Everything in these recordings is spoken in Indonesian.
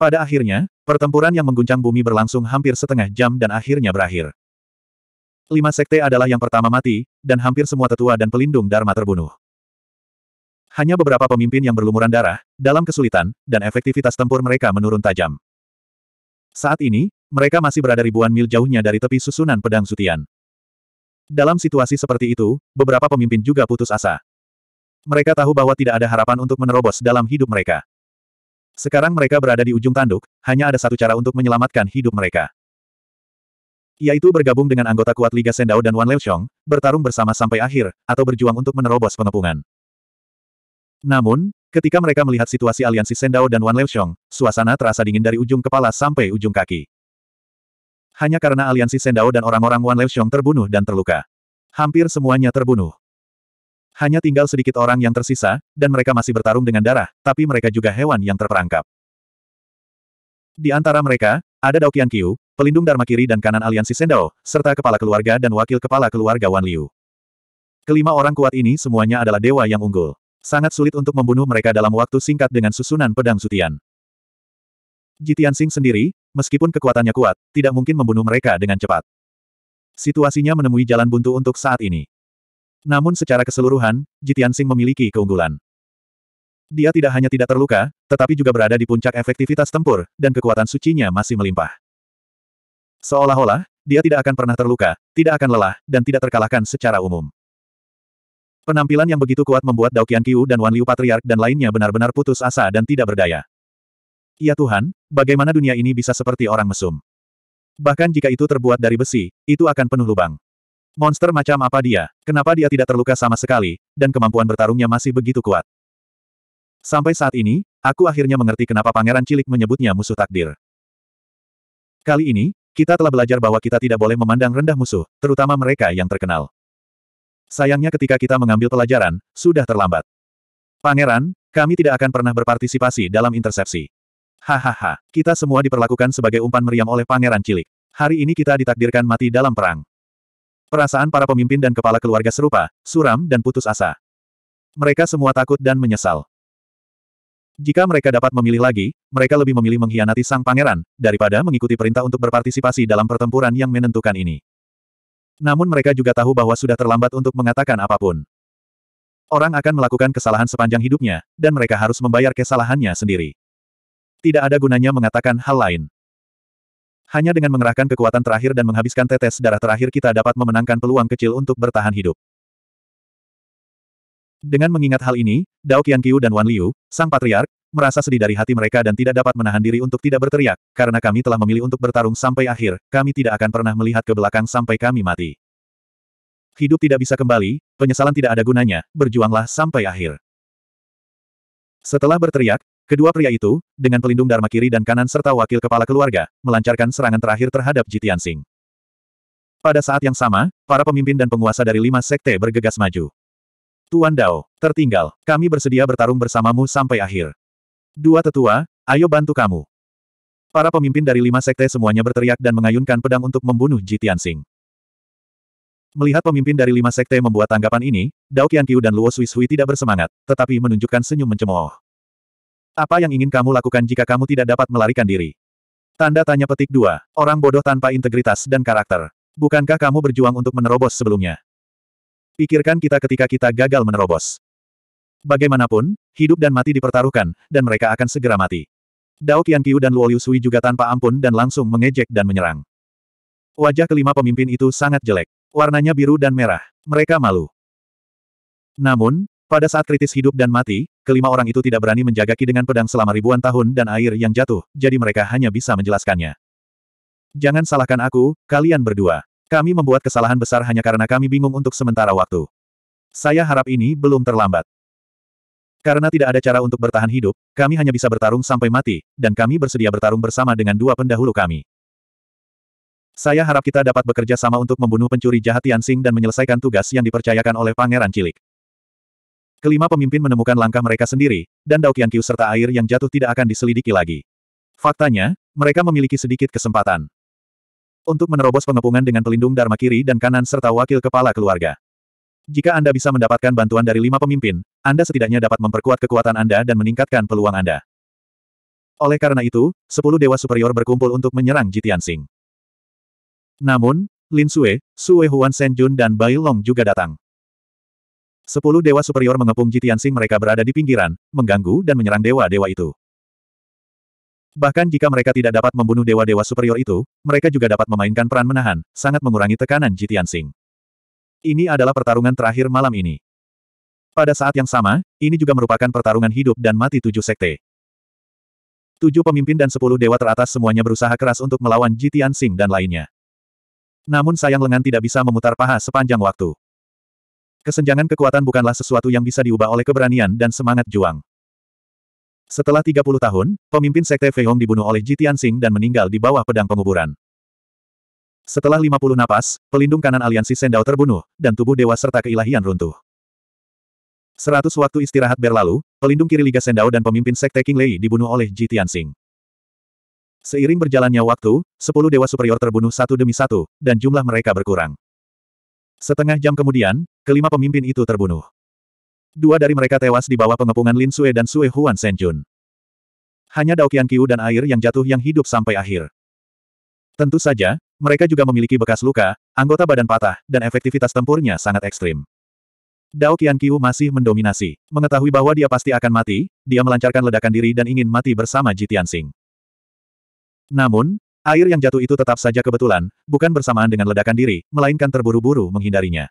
Pada akhirnya, pertempuran yang mengguncang bumi berlangsung hampir setengah jam dan akhirnya berakhir. Lima sekte adalah yang pertama mati, dan hampir semua tetua dan pelindung Dharma terbunuh. Hanya beberapa pemimpin yang berlumuran darah, dalam kesulitan, dan efektivitas tempur mereka menurun tajam. Saat ini, mereka masih berada ribuan mil jauhnya dari tepi susunan pedang sutian. Dalam situasi seperti itu, beberapa pemimpin juga putus asa. Mereka tahu bahwa tidak ada harapan untuk menerobos dalam hidup mereka. Sekarang mereka berada di ujung tanduk, hanya ada satu cara untuk menyelamatkan hidup mereka. Yaitu bergabung dengan anggota kuat Liga Sendao dan Wan Leoxiong, bertarung bersama sampai akhir, atau berjuang untuk menerobos pengepungan. Namun, ketika mereka melihat situasi aliansi Sendao dan Wan Leoxiong, suasana terasa dingin dari ujung kepala sampai ujung kaki. Hanya karena aliansi Sendao dan orang-orang Wan Leoxiong terbunuh dan terluka. Hampir semuanya terbunuh. Hanya tinggal sedikit orang yang tersisa, dan mereka masih bertarung dengan darah, tapi mereka juga hewan yang terperangkap. Di antara mereka, ada Dao Qianqiu, pelindung Dharma Kiri dan kanan aliansi Sendao, serta kepala keluarga dan wakil kepala keluarga Wan Liu. Kelima orang kuat ini semuanya adalah dewa yang unggul. Sangat sulit untuk membunuh mereka dalam waktu singkat dengan susunan pedang sutian. Jitian Sing sendiri, meskipun kekuatannya kuat, tidak mungkin membunuh mereka dengan cepat. Situasinya menemui jalan buntu untuk saat ini. Namun secara keseluruhan, Jitian Jitiansing memiliki keunggulan. Dia tidak hanya tidak terluka, tetapi juga berada di puncak efektivitas tempur, dan kekuatan sucinya masih melimpah. Seolah-olah, dia tidak akan pernah terluka, tidak akan lelah, dan tidak terkalahkan secara umum. Penampilan yang begitu kuat membuat Dao Qian Qiu dan Wan Liu Patriark dan lainnya benar-benar putus asa dan tidak berdaya. Ya Tuhan, bagaimana dunia ini bisa seperti orang mesum? Bahkan jika itu terbuat dari besi, itu akan penuh lubang. Monster macam apa dia? Kenapa dia tidak terluka sama sekali, dan kemampuan bertarungnya masih begitu kuat? Sampai saat ini, aku akhirnya mengerti kenapa Pangeran Cilik menyebutnya musuh takdir. Kali ini, kita telah belajar bahwa kita tidak boleh memandang rendah musuh, terutama mereka yang terkenal. Sayangnya ketika kita mengambil pelajaran, sudah terlambat. Pangeran, kami tidak akan pernah berpartisipasi dalam intersepsi. Hahaha, kita semua diperlakukan sebagai umpan meriam oleh Pangeran Cilik. Hari ini kita ditakdirkan mati dalam perang. Perasaan para pemimpin dan kepala keluarga serupa, suram dan putus asa. Mereka semua takut dan menyesal. Jika mereka dapat memilih lagi, mereka lebih memilih mengkhianati sang pangeran, daripada mengikuti perintah untuk berpartisipasi dalam pertempuran yang menentukan ini. Namun mereka juga tahu bahwa sudah terlambat untuk mengatakan apapun. Orang akan melakukan kesalahan sepanjang hidupnya, dan mereka harus membayar kesalahannya sendiri. Tidak ada gunanya mengatakan hal lain. Hanya dengan mengerahkan kekuatan terakhir dan menghabiskan tetes darah terakhir kita dapat memenangkan peluang kecil untuk bertahan hidup. Dengan mengingat hal ini, Dao Qianqiu dan Wan Liu, sang patriark, merasa sedih dari hati mereka dan tidak dapat menahan diri untuk tidak berteriak, karena kami telah memilih untuk bertarung sampai akhir, kami tidak akan pernah melihat ke belakang sampai kami mati. Hidup tidak bisa kembali, penyesalan tidak ada gunanya, berjuanglah sampai akhir. Setelah berteriak, Kedua pria itu, dengan pelindung Dharma kiri dan kanan serta wakil kepala keluarga, melancarkan serangan terakhir terhadap Jitian Singh. Pada saat yang sama, para pemimpin dan penguasa dari lima sekte bergegas maju. Tuan Dao, tertinggal, kami bersedia bertarung bersamamu sampai akhir. Dua tetua, ayo bantu kamu. Para pemimpin dari lima sekte semuanya berteriak dan mengayunkan pedang untuk membunuh Jitian Singh. Melihat pemimpin dari lima sekte membuat tanggapan ini, Dao Qianqiu dan Luo Suishui tidak bersemangat, tetapi menunjukkan senyum mencemooh. Apa yang ingin kamu lakukan jika kamu tidak dapat melarikan diri? Tanda tanya petik dua Orang bodoh tanpa integritas dan karakter. Bukankah kamu berjuang untuk menerobos sebelumnya? Pikirkan kita ketika kita gagal menerobos. Bagaimanapun, hidup dan mati dipertaruhkan, dan mereka akan segera mati. Dao Qianqiu dan Luo Liusui juga tanpa ampun dan langsung mengejek dan menyerang. Wajah kelima pemimpin itu sangat jelek. Warnanya biru dan merah. Mereka malu. Namun, pada saat kritis hidup dan mati, kelima orang itu tidak berani menjaga ki dengan pedang selama ribuan tahun dan air yang jatuh, jadi mereka hanya bisa menjelaskannya. Jangan salahkan aku, kalian berdua. Kami membuat kesalahan besar hanya karena kami bingung untuk sementara waktu. Saya harap ini belum terlambat. Karena tidak ada cara untuk bertahan hidup, kami hanya bisa bertarung sampai mati, dan kami bersedia bertarung bersama dengan dua pendahulu kami. Saya harap kita dapat bekerja sama untuk membunuh pencuri jahat Xing dan menyelesaikan tugas yang dipercayakan oleh Pangeran Cilik. Kelima pemimpin menemukan langkah mereka sendiri, dan Dao Qianqiu serta air yang jatuh tidak akan diselidiki lagi. Faktanya, mereka memiliki sedikit kesempatan untuk menerobos pengepungan dengan pelindung Dharma kiri dan kanan serta wakil kepala keluarga. Jika Anda bisa mendapatkan bantuan dari lima pemimpin, Anda setidaknya dapat memperkuat kekuatan Anda dan meningkatkan peluang Anda. Oleh karena itu, sepuluh dewa superior berkumpul untuk menyerang Jitian Singh. Namun, Lin Sue, Sue Huan Senjun, dan Bai Long juga datang. Sepuluh dewa superior mengepung Jitiansing mereka berada di pinggiran, mengganggu dan menyerang dewa-dewa itu. Bahkan jika mereka tidak dapat membunuh dewa-dewa superior itu, mereka juga dapat memainkan peran menahan, sangat mengurangi tekanan Jitiansing. Ini adalah pertarungan terakhir malam ini. Pada saat yang sama, ini juga merupakan pertarungan hidup dan mati tujuh sekte. Tujuh pemimpin dan sepuluh dewa teratas semuanya berusaha keras untuk melawan Jitiansing dan lainnya. Namun sayang lengan tidak bisa memutar paha sepanjang waktu. Kesenjangan kekuatan bukanlah sesuatu yang bisa diubah oleh keberanian dan semangat juang. Setelah 30 tahun, pemimpin Sekte Feihong dibunuh oleh Ji Tianxing dan meninggal di bawah pedang penguburan. Setelah 50 napas, pelindung kanan aliansi Sendao terbunuh, dan tubuh dewa serta keilahian runtuh. 100 waktu istirahat berlalu, pelindung kiri Liga Sendao dan pemimpin Sekte King Lei dibunuh oleh Ji Tianxing. Seiring berjalannya waktu, 10 dewa superior terbunuh satu demi satu, dan jumlah mereka berkurang. Setengah jam kemudian, kelima pemimpin itu terbunuh. Dua dari mereka tewas di bawah pengepungan Lin Sue dan Sue Huan Senjun. Hanya Dao Qiu dan air yang jatuh yang hidup sampai akhir. Tentu saja, mereka juga memiliki bekas luka, anggota badan patah, dan efektivitas tempurnya sangat ekstrim. Dao Qiu masih mendominasi. Mengetahui bahwa dia pasti akan mati, dia melancarkan ledakan diri dan ingin mati bersama Jitian Sing. Namun, Air yang jatuh itu tetap saja kebetulan, bukan bersamaan dengan ledakan diri, melainkan terburu-buru menghindarinya.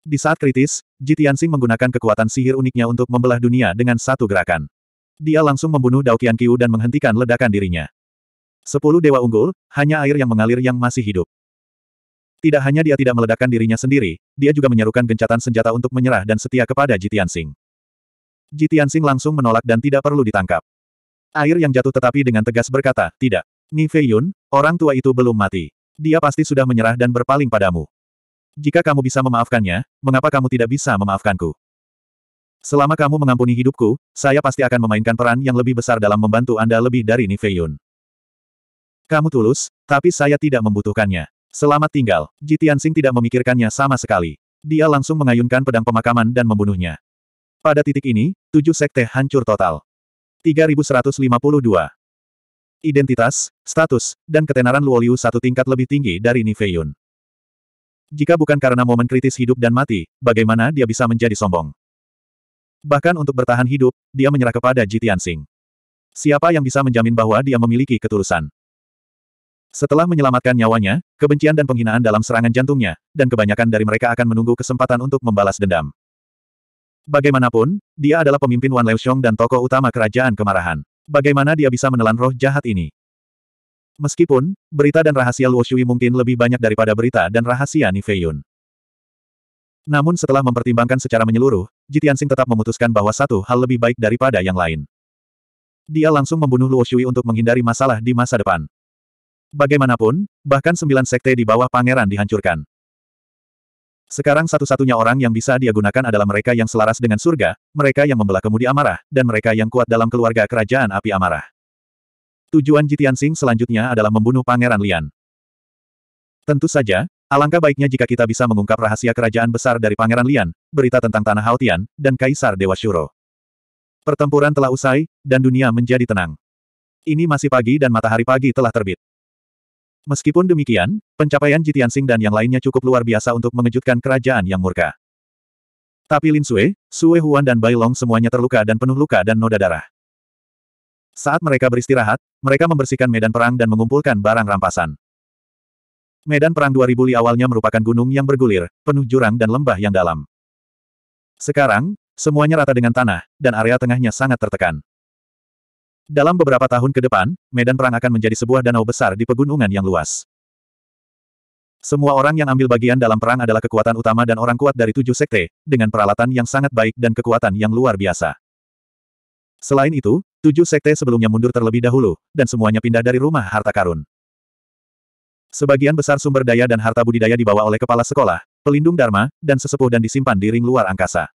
Di saat kritis, Jitiansing menggunakan kekuatan sihir uniknya untuk membelah dunia dengan satu gerakan. Dia langsung membunuh Dao Qiu dan menghentikan ledakan dirinya. Sepuluh dewa unggul, hanya air yang mengalir yang masih hidup. Tidak hanya dia tidak meledakkan dirinya sendiri, dia juga menyerukan gencatan senjata untuk menyerah dan setia kepada Jitiansing. Jitiansing langsung menolak dan tidak perlu ditangkap. Air yang jatuh tetapi dengan tegas berkata, tidak. Nive Yun, orang tua itu belum mati. Dia pasti sudah menyerah dan berpaling padamu. Jika kamu bisa memaafkannya, mengapa kamu tidak bisa memaafkanku? Selama kamu mengampuni hidupku, saya pasti akan memainkan peran yang lebih besar dalam membantu Anda lebih dari Nive Yun. Kamu tulus, tapi saya tidak membutuhkannya. Selamat tinggal, Jitian Sing tidak memikirkannya sama sekali. Dia langsung mengayunkan pedang pemakaman dan membunuhnya. Pada titik ini, tujuh sekte hancur total. 3152. Identitas, status, dan ketenaran Luoliu satu tingkat lebih tinggi dari Nifeyun. Jika bukan karena momen kritis hidup dan mati, bagaimana dia bisa menjadi sombong? Bahkan untuk bertahan hidup, dia menyerah kepada Jitian Sing. Siapa yang bisa menjamin bahwa dia memiliki ketulusan? Setelah menyelamatkan nyawanya, kebencian dan penghinaan dalam serangan jantungnya, dan kebanyakan dari mereka akan menunggu kesempatan untuk membalas dendam. Bagaimanapun, dia adalah pemimpin Wan Leuxiong dan tokoh utama kerajaan kemarahan bagaimana dia bisa menelan roh jahat ini. Meskipun, berita dan rahasia Luo Shui mungkin lebih banyak daripada berita dan rahasia Nifeyun. Namun setelah mempertimbangkan secara menyeluruh, Jitiansing tetap memutuskan bahwa satu hal lebih baik daripada yang lain. Dia langsung membunuh Luo Shui untuk menghindari masalah di masa depan. Bagaimanapun, bahkan sembilan sekte di bawah pangeran dihancurkan. Sekarang satu-satunya orang yang bisa dia gunakan adalah mereka yang selaras dengan surga, mereka yang membelah kemudi amarah, dan mereka yang kuat dalam keluarga kerajaan api amarah. Tujuan Jitian Sing selanjutnya adalah membunuh Pangeran Lian. Tentu saja, alangkah baiknya jika kita bisa mengungkap rahasia kerajaan besar dari Pangeran Lian, berita tentang Tanah Haotian, dan Kaisar Dewa Shuro. Pertempuran telah usai, dan dunia menjadi tenang. Ini masih pagi dan matahari pagi telah terbit. Meskipun demikian, pencapaian Sing dan yang lainnya cukup luar biasa untuk mengejutkan kerajaan yang murka. Tapi Lin Sui, Sue Huan dan Bai Long semuanya terluka dan penuh luka dan noda darah. Saat mereka beristirahat, mereka membersihkan medan perang dan mengumpulkan barang rampasan. Medan Perang 2000 Li awalnya merupakan gunung yang bergulir, penuh jurang dan lembah yang dalam. Sekarang, semuanya rata dengan tanah, dan area tengahnya sangat tertekan. Dalam beberapa tahun ke depan, medan perang akan menjadi sebuah danau besar di pegunungan yang luas. Semua orang yang ambil bagian dalam perang adalah kekuatan utama dan orang kuat dari tujuh sekte, dengan peralatan yang sangat baik dan kekuatan yang luar biasa. Selain itu, tujuh sekte sebelumnya mundur terlebih dahulu, dan semuanya pindah dari rumah harta karun. Sebagian besar sumber daya dan harta budidaya dibawa oleh kepala sekolah, pelindung Dharma, dan sesepuh dan disimpan di ring luar angkasa.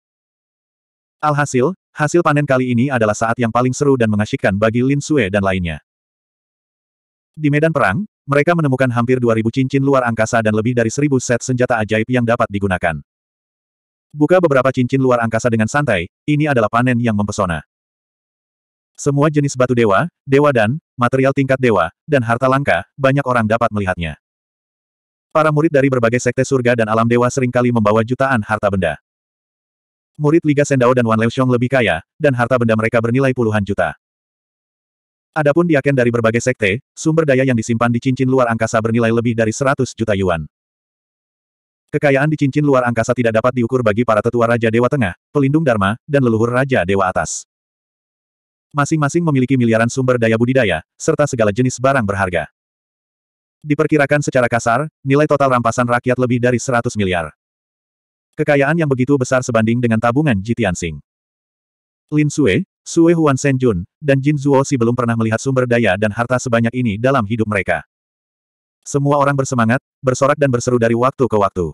Alhasil, Hasil panen kali ini adalah saat yang paling seru dan mengasyikkan bagi Lin Sue dan lainnya. Di medan perang, mereka menemukan hampir 2000 cincin luar angkasa dan lebih dari 1000 set senjata ajaib yang dapat digunakan. Buka beberapa cincin luar angkasa dengan santai, ini adalah panen yang mempesona. Semua jenis batu dewa, dewa dan, material tingkat dewa, dan harta langka, banyak orang dapat melihatnya. Para murid dari berbagai sekte surga dan alam dewa seringkali membawa jutaan harta benda. Murid Liga Sendao dan Wan Leoxiong lebih kaya, dan harta benda mereka bernilai puluhan juta. Adapun diaken dari berbagai sekte, sumber daya yang disimpan di cincin luar angkasa bernilai lebih dari 100 juta yuan. Kekayaan di cincin luar angkasa tidak dapat diukur bagi para tetua Raja Dewa Tengah, pelindung Dharma, dan leluhur Raja Dewa Atas. Masing-masing memiliki miliaran sumber daya budidaya, serta segala jenis barang berharga. Diperkirakan secara kasar, nilai total rampasan rakyat lebih dari 100 miliar. Kekayaan yang begitu besar sebanding dengan tabungan Jitian Sing, Lin Sue, Sue Huan Sen Jun, dan Jin Si belum pernah melihat sumber daya dan harta sebanyak ini dalam hidup mereka. Semua orang bersemangat, bersorak dan berseru dari waktu ke waktu.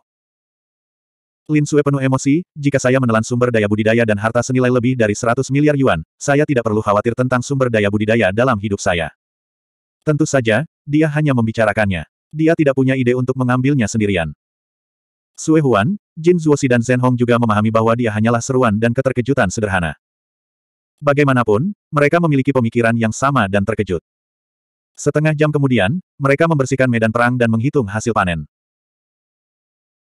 Lin Sue penuh emosi, jika saya menelan sumber daya budidaya dan harta senilai lebih dari 100 miliar yuan, saya tidak perlu khawatir tentang sumber daya budidaya dalam hidup saya. Tentu saja, dia hanya membicarakannya. Dia tidak punya ide untuk mengambilnya sendirian. Sue Huan, Jin Zuoxi dan Zhen Hong juga memahami bahwa dia hanyalah seruan dan keterkejutan sederhana. Bagaimanapun, mereka memiliki pemikiran yang sama dan terkejut. Setengah jam kemudian, mereka membersihkan medan perang dan menghitung hasil panen.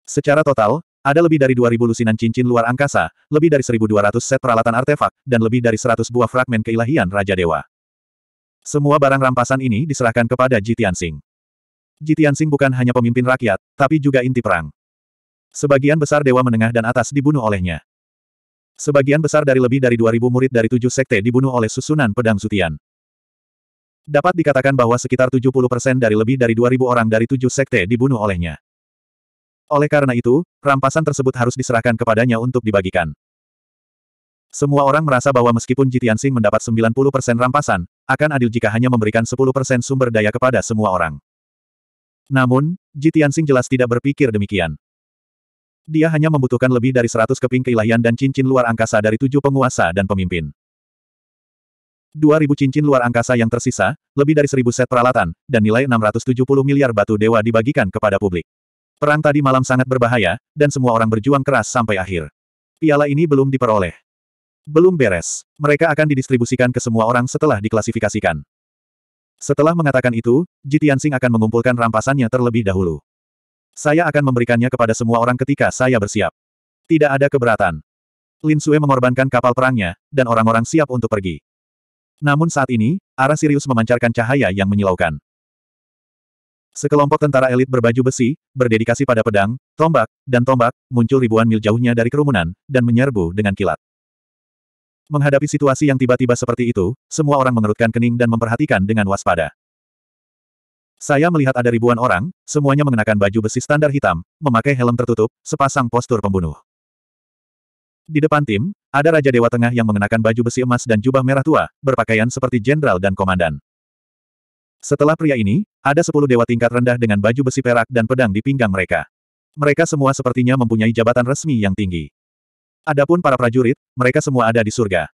Secara total, ada lebih dari 2.000 lusinan cincin luar angkasa, lebih dari 1.200 set peralatan artefak, dan lebih dari 100 buah fragmen keilahian Raja Dewa. Semua barang rampasan ini diserahkan kepada Jitian Tianxing. Jitian Tianxing bukan hanya pemimpin rakyat, tapi juga inti perang. Sebagian besar dewa menengah dan atas dibunuh olehnya. Sebagian besar dari lebih dari 2.000 murid dari tujuh sekte dibunuh oleh susunan pedang Zutian. Dapat dikatakan bahwa sekitar 70% dari lebih dari 2.000 orang dari tujuh sekte dibunuh olehnya. Oleh karena itu, rampasan tersebut harus diserahkan kepadanya untuk dibagikan. Semua orang merasa bahwa meskipun Jitian Sing mendapat 90% rampasan, akan adil jika hanya memberikan 10% sumber daya kepada semua orang. Namun, Jitian Sing jelas tidak berpikir demikian. Dia hanya membutuhkan lebih dari seratus keping keilahian dan cincin luar angkasa dari tujuh penguasa dan pemimpin. Dua ribu cincin luar angkasa yang tersisa, lebih dari seribu set peralatan, dan nilai 670 miliar batu dewa dibagikan kepada publik. Perang tadi malam sangat berbahaya, dan semua orang berjuang keras sampai akhir. Piala ini belum diperoleh. Belum beres. Mereka akan didistribusikan ke semua orang setelah diklasifikasikan. Setelah mengatakan itu, Jitiansing akan mengumpulkan rampasannya terlebih dahulu. Saya akan memberikannya kepada semua orang ketika saya bersiap. Tidak ada keberatan. Lin Sue mengorbankan kapal perangnya, dan orang-orang siap untuk pergi. Namun saat ini, arah Sirius memancarkan cahaya yang menyilaukan. Sekelompok tentara elit berbaju besi, berdedikasi pada pedang, tombak, dan tombak, muncul ribuan mil jauhnya dari kerumunan, dan menyerbu dengan kilat. Menghadapi situasi yang tiba-tiba seperti itu, semua orang mengerutkan kening dan memperhatikan dengan waspada. Saya melihat ada ribuan orang, semuanya mengenakan baju besi standar hitam, memakai helm tertutup, sepasang postur pembunuh. Di depan tim, ada Raja Dewa Tengah yang mengenakan baju besi emas dan jubah merah tua, berpakaian seperti jenderal dan komandan. Setelah pria ini, ada sepuluh dewa tingkat rendah dengan baju besi perak dan pedang di pinggang mereka. Mereka semua sepertinya mempunyai jabatan resmi yang tinggi. Adapun para prajurit, mereka semua ada di surga.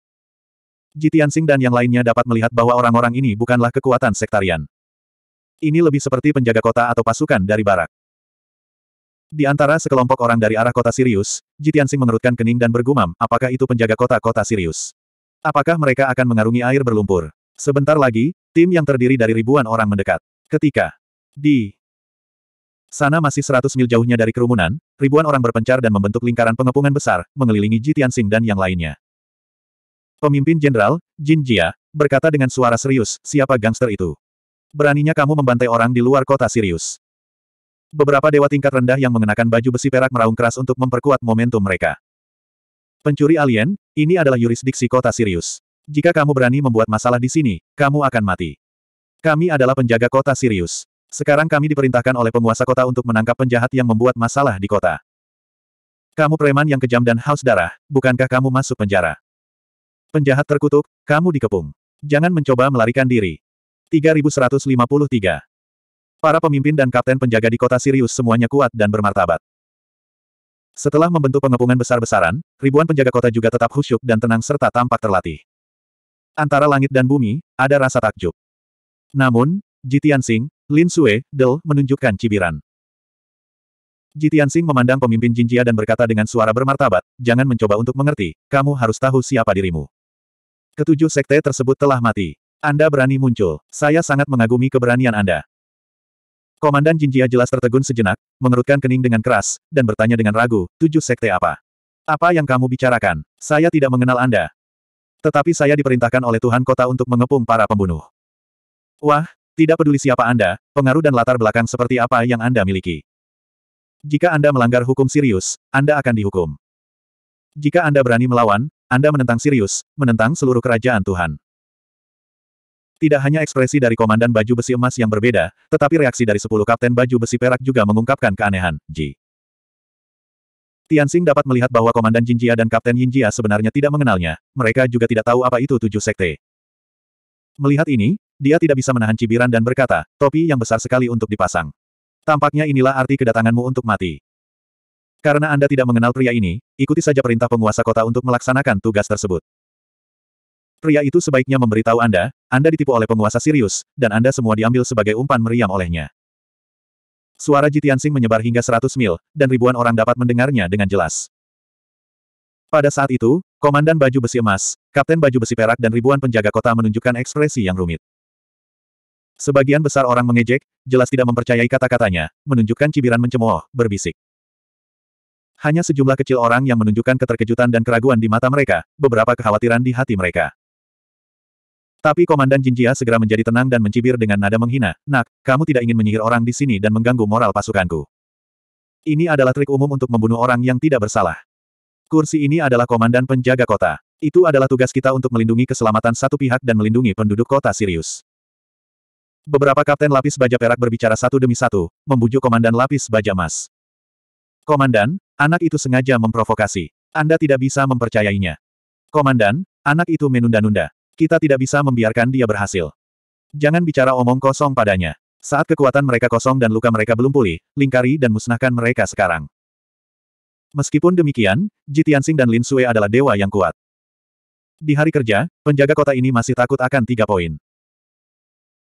Jitian Sing dan yang lainnya dapat melihat bahwa orang-orang ini bukanlah kekuatan sektarian. Ini lebih seperti penjaga kota atau pasukan dari barak. Di antara sekelompok orang dari arah kota Sirius, Jitiansing mengerutkan kening dan bergumam, apakah itu penjaga kota-kota Sirius? Apakah mereka akan mengarungi air berlumpur? Sebentar lagi, tim yang terdiri dari ribuan orang mendekat. Ketika di sana masih seratus mil jauhnya dari kerumunan, ribuan orang berpencar dan membentuk lingkaran pengepungan besar, mengelilingi Jitiansing dan yang lainnya. Pemimpin Jenderal, Jin Jia, berkata dengan suara serius, siapa gangster itu? Beraninya kamu membantai orang di luar kota Sirius. Beberapa dewa tingkat rendah yang mengenakan baju besi perak meraung keras untuk memperkuat momentum mereka. Pencuri alien, ini adalah yurisdiksi kota Sirius. Jika kamu berani membuat masalah di sini, kamu akan mati. Kami adalah penjaga kota Sirius. Sekarang kami diperintahkan oleh penguasa kota untuk menangkap penjahat yang membuat masalah di kota. Kamu preman yang kejam dan haus darah, bukankah kamu masuk penjara? Penjahat terkutuk, kamu dikepung. Jangan mencoba melarikan diri. 3153. Para pemimpin dan kapten penjaga di kota Sirius semuanya kuat dan bermartabat. Setelah membentuk pengepungan besar-besaran, ribuan penjaga kota juga tetap khusyuk dan tenang serta tampak terlatih. Antara langit dan bumi, ada rasa takjub. Namun, Jitian Singh, Lin Sue, Del menunjukkan cibiran. Jitian Sing memandang pemimpin Jinjia dan berkata dengan suara bermartabat, jangan mencoba untuk mengerti, kamu harus tahu siapa dirimu. Ketujuh sekte tersebut telah mati. Anda berani muncul. Saya sangat mengagumi keberanian Anda. Komandan Jinjia jelas tertegun sejenak, mengerutkan kening dengan keras, dan bertanya dengan ragu, tujuh sekte apa? Apa yang kamu bicarakan? Saya tidak mengenal Anda. Tetapi saya diperintahkan oleh Tuhan kota untuk mengepung para pembunuh. Wah, tidak peduli siapa Anda, pengaruh dan latar belakang seperti apa yang Anda miliki. Jika Anda melanggar hukum Sirius, Anda akan dihukum. Jika Anda berani melawan, Anda menentang Sirius, menentang seluruh kerajaan Tuhan. Tidak hanya ekspresi dari komandan baju besi emas yang berbeda, tetapi reaksi dari sepuluh kapten baju besi perak juga mengungkapkan keanehan. Ji. Tianxing dapat melihat bahwa komandan Jinjia dan kapten Yinjia sebenarnya tidak mengenalnya, mereka juga tidak tahu apa itu tujuh sekte. Melihat ini, dia tidak bisa menahan cibiran dan berkata, topi yang besar sekali untuk dipasang. Tampaknya inilah arti kedatanganmu untuk mati. Karena Anda tidak mengenal pria ini, ikuti saja perintah penguasa kota untuk melaksanakan tugas tersebut. Pria itu sebaiknya memberitahu Anda, Anda ditipu oleh penguasa Sirius, dan Anda semua diambil sebagai umpan meriam olehnya. Suara Jitiansing menyebar hingga 100 mil, dan ribuan orang dapat mendengarnya dengan jelas. Pada saat itu, komandan baju besi emas, kapten baju besi perak dan ribuan penjaga kota menunjukkan ekspresi yang rumit. Sebagian besar orang mengejek, jelas tidak mempercayai kata-katanya, menunjukkan cibiran mencemooh, berbisik. Hanya sejumlah kecil orang yang menunjukkan keterkejutan dan keraguan di mata mereka, beberapa kekhawatiran di hati mereka. Tapi Komandan Jinjia segera menjadi tenang dan mencibir dengan nada menghina, Nak, kamu tidak ingin menyihir orang di sini dan mengganggu moral pasukanku. Ini adalah trik umum untuk membunuh orang yang tidak bersalah. Kursi ini adalah komandan penjaga kota. Itu adalah tugas kita untuk melindungi keselamatan satu pihak dan melindungi penduduk kota Sirius. Beberapa kapten lapis baja perak berbicara satu demi satu, membujuk komandan lapis baja emas. Komandan, anak itu sengaja memprovokasi. Anda tidak bisa mempercayainya. Komandan, anak itu menunda-nunda. Kita tidak bisa membiarkan dia berhasil. Jangan bicara omong kosong padanya. Saat kekuatan mereka kosong dan luka mereka belum pulih, lingkari dan musnahkan mereka sekarang. Meskipun demikian, Jitiansing dan Lin Sui adalah dewa yang kuat. Di hari kerja, penjaga kota ini masih takut akan tiga poin.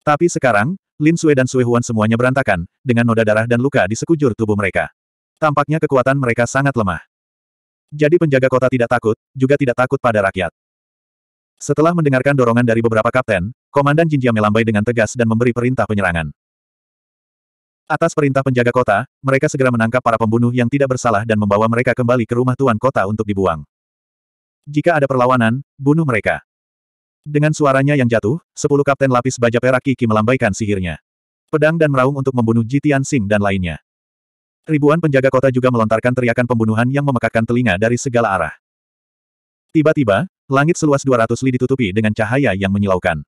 Tapi sekarang, Lin Sui dan Sui Huan semuanya berantakan, dengan noda darah dan luka di sekujur tubuh mereka. Tampaknya kekuatan mereka sangat lemah. Jadi penjaga kota tidak takut, juga tidak takut pada rakyat. Setelah mendengarkan dorongan dari beberapa kapten, Komandan Jinja melambai dengan tegas dan memberi perintah penyerangan. Atas perintah penjaga kota, mereka segera menangkap para pembunuh yang tidak bersalah dan membawa mereka kembali ke rumah tuan kota untuk dibuang. Jika ada perlawanan, bunuh mereka. Dengan suaranya yang jatuh, sepuluh kapten lapis baja perak Kiki melambaikan sihirnya. Pedang dan meraung untuk membunuh Jitian Sing dan lainnya. Ribuan penjaga kota juga melontarkan teriakan pembunuhan yang memekakkan telinga dari segala arah. Tiba-tiba, Langit seluas 200 li ditutupi dengan cahaya yang menyilaukan.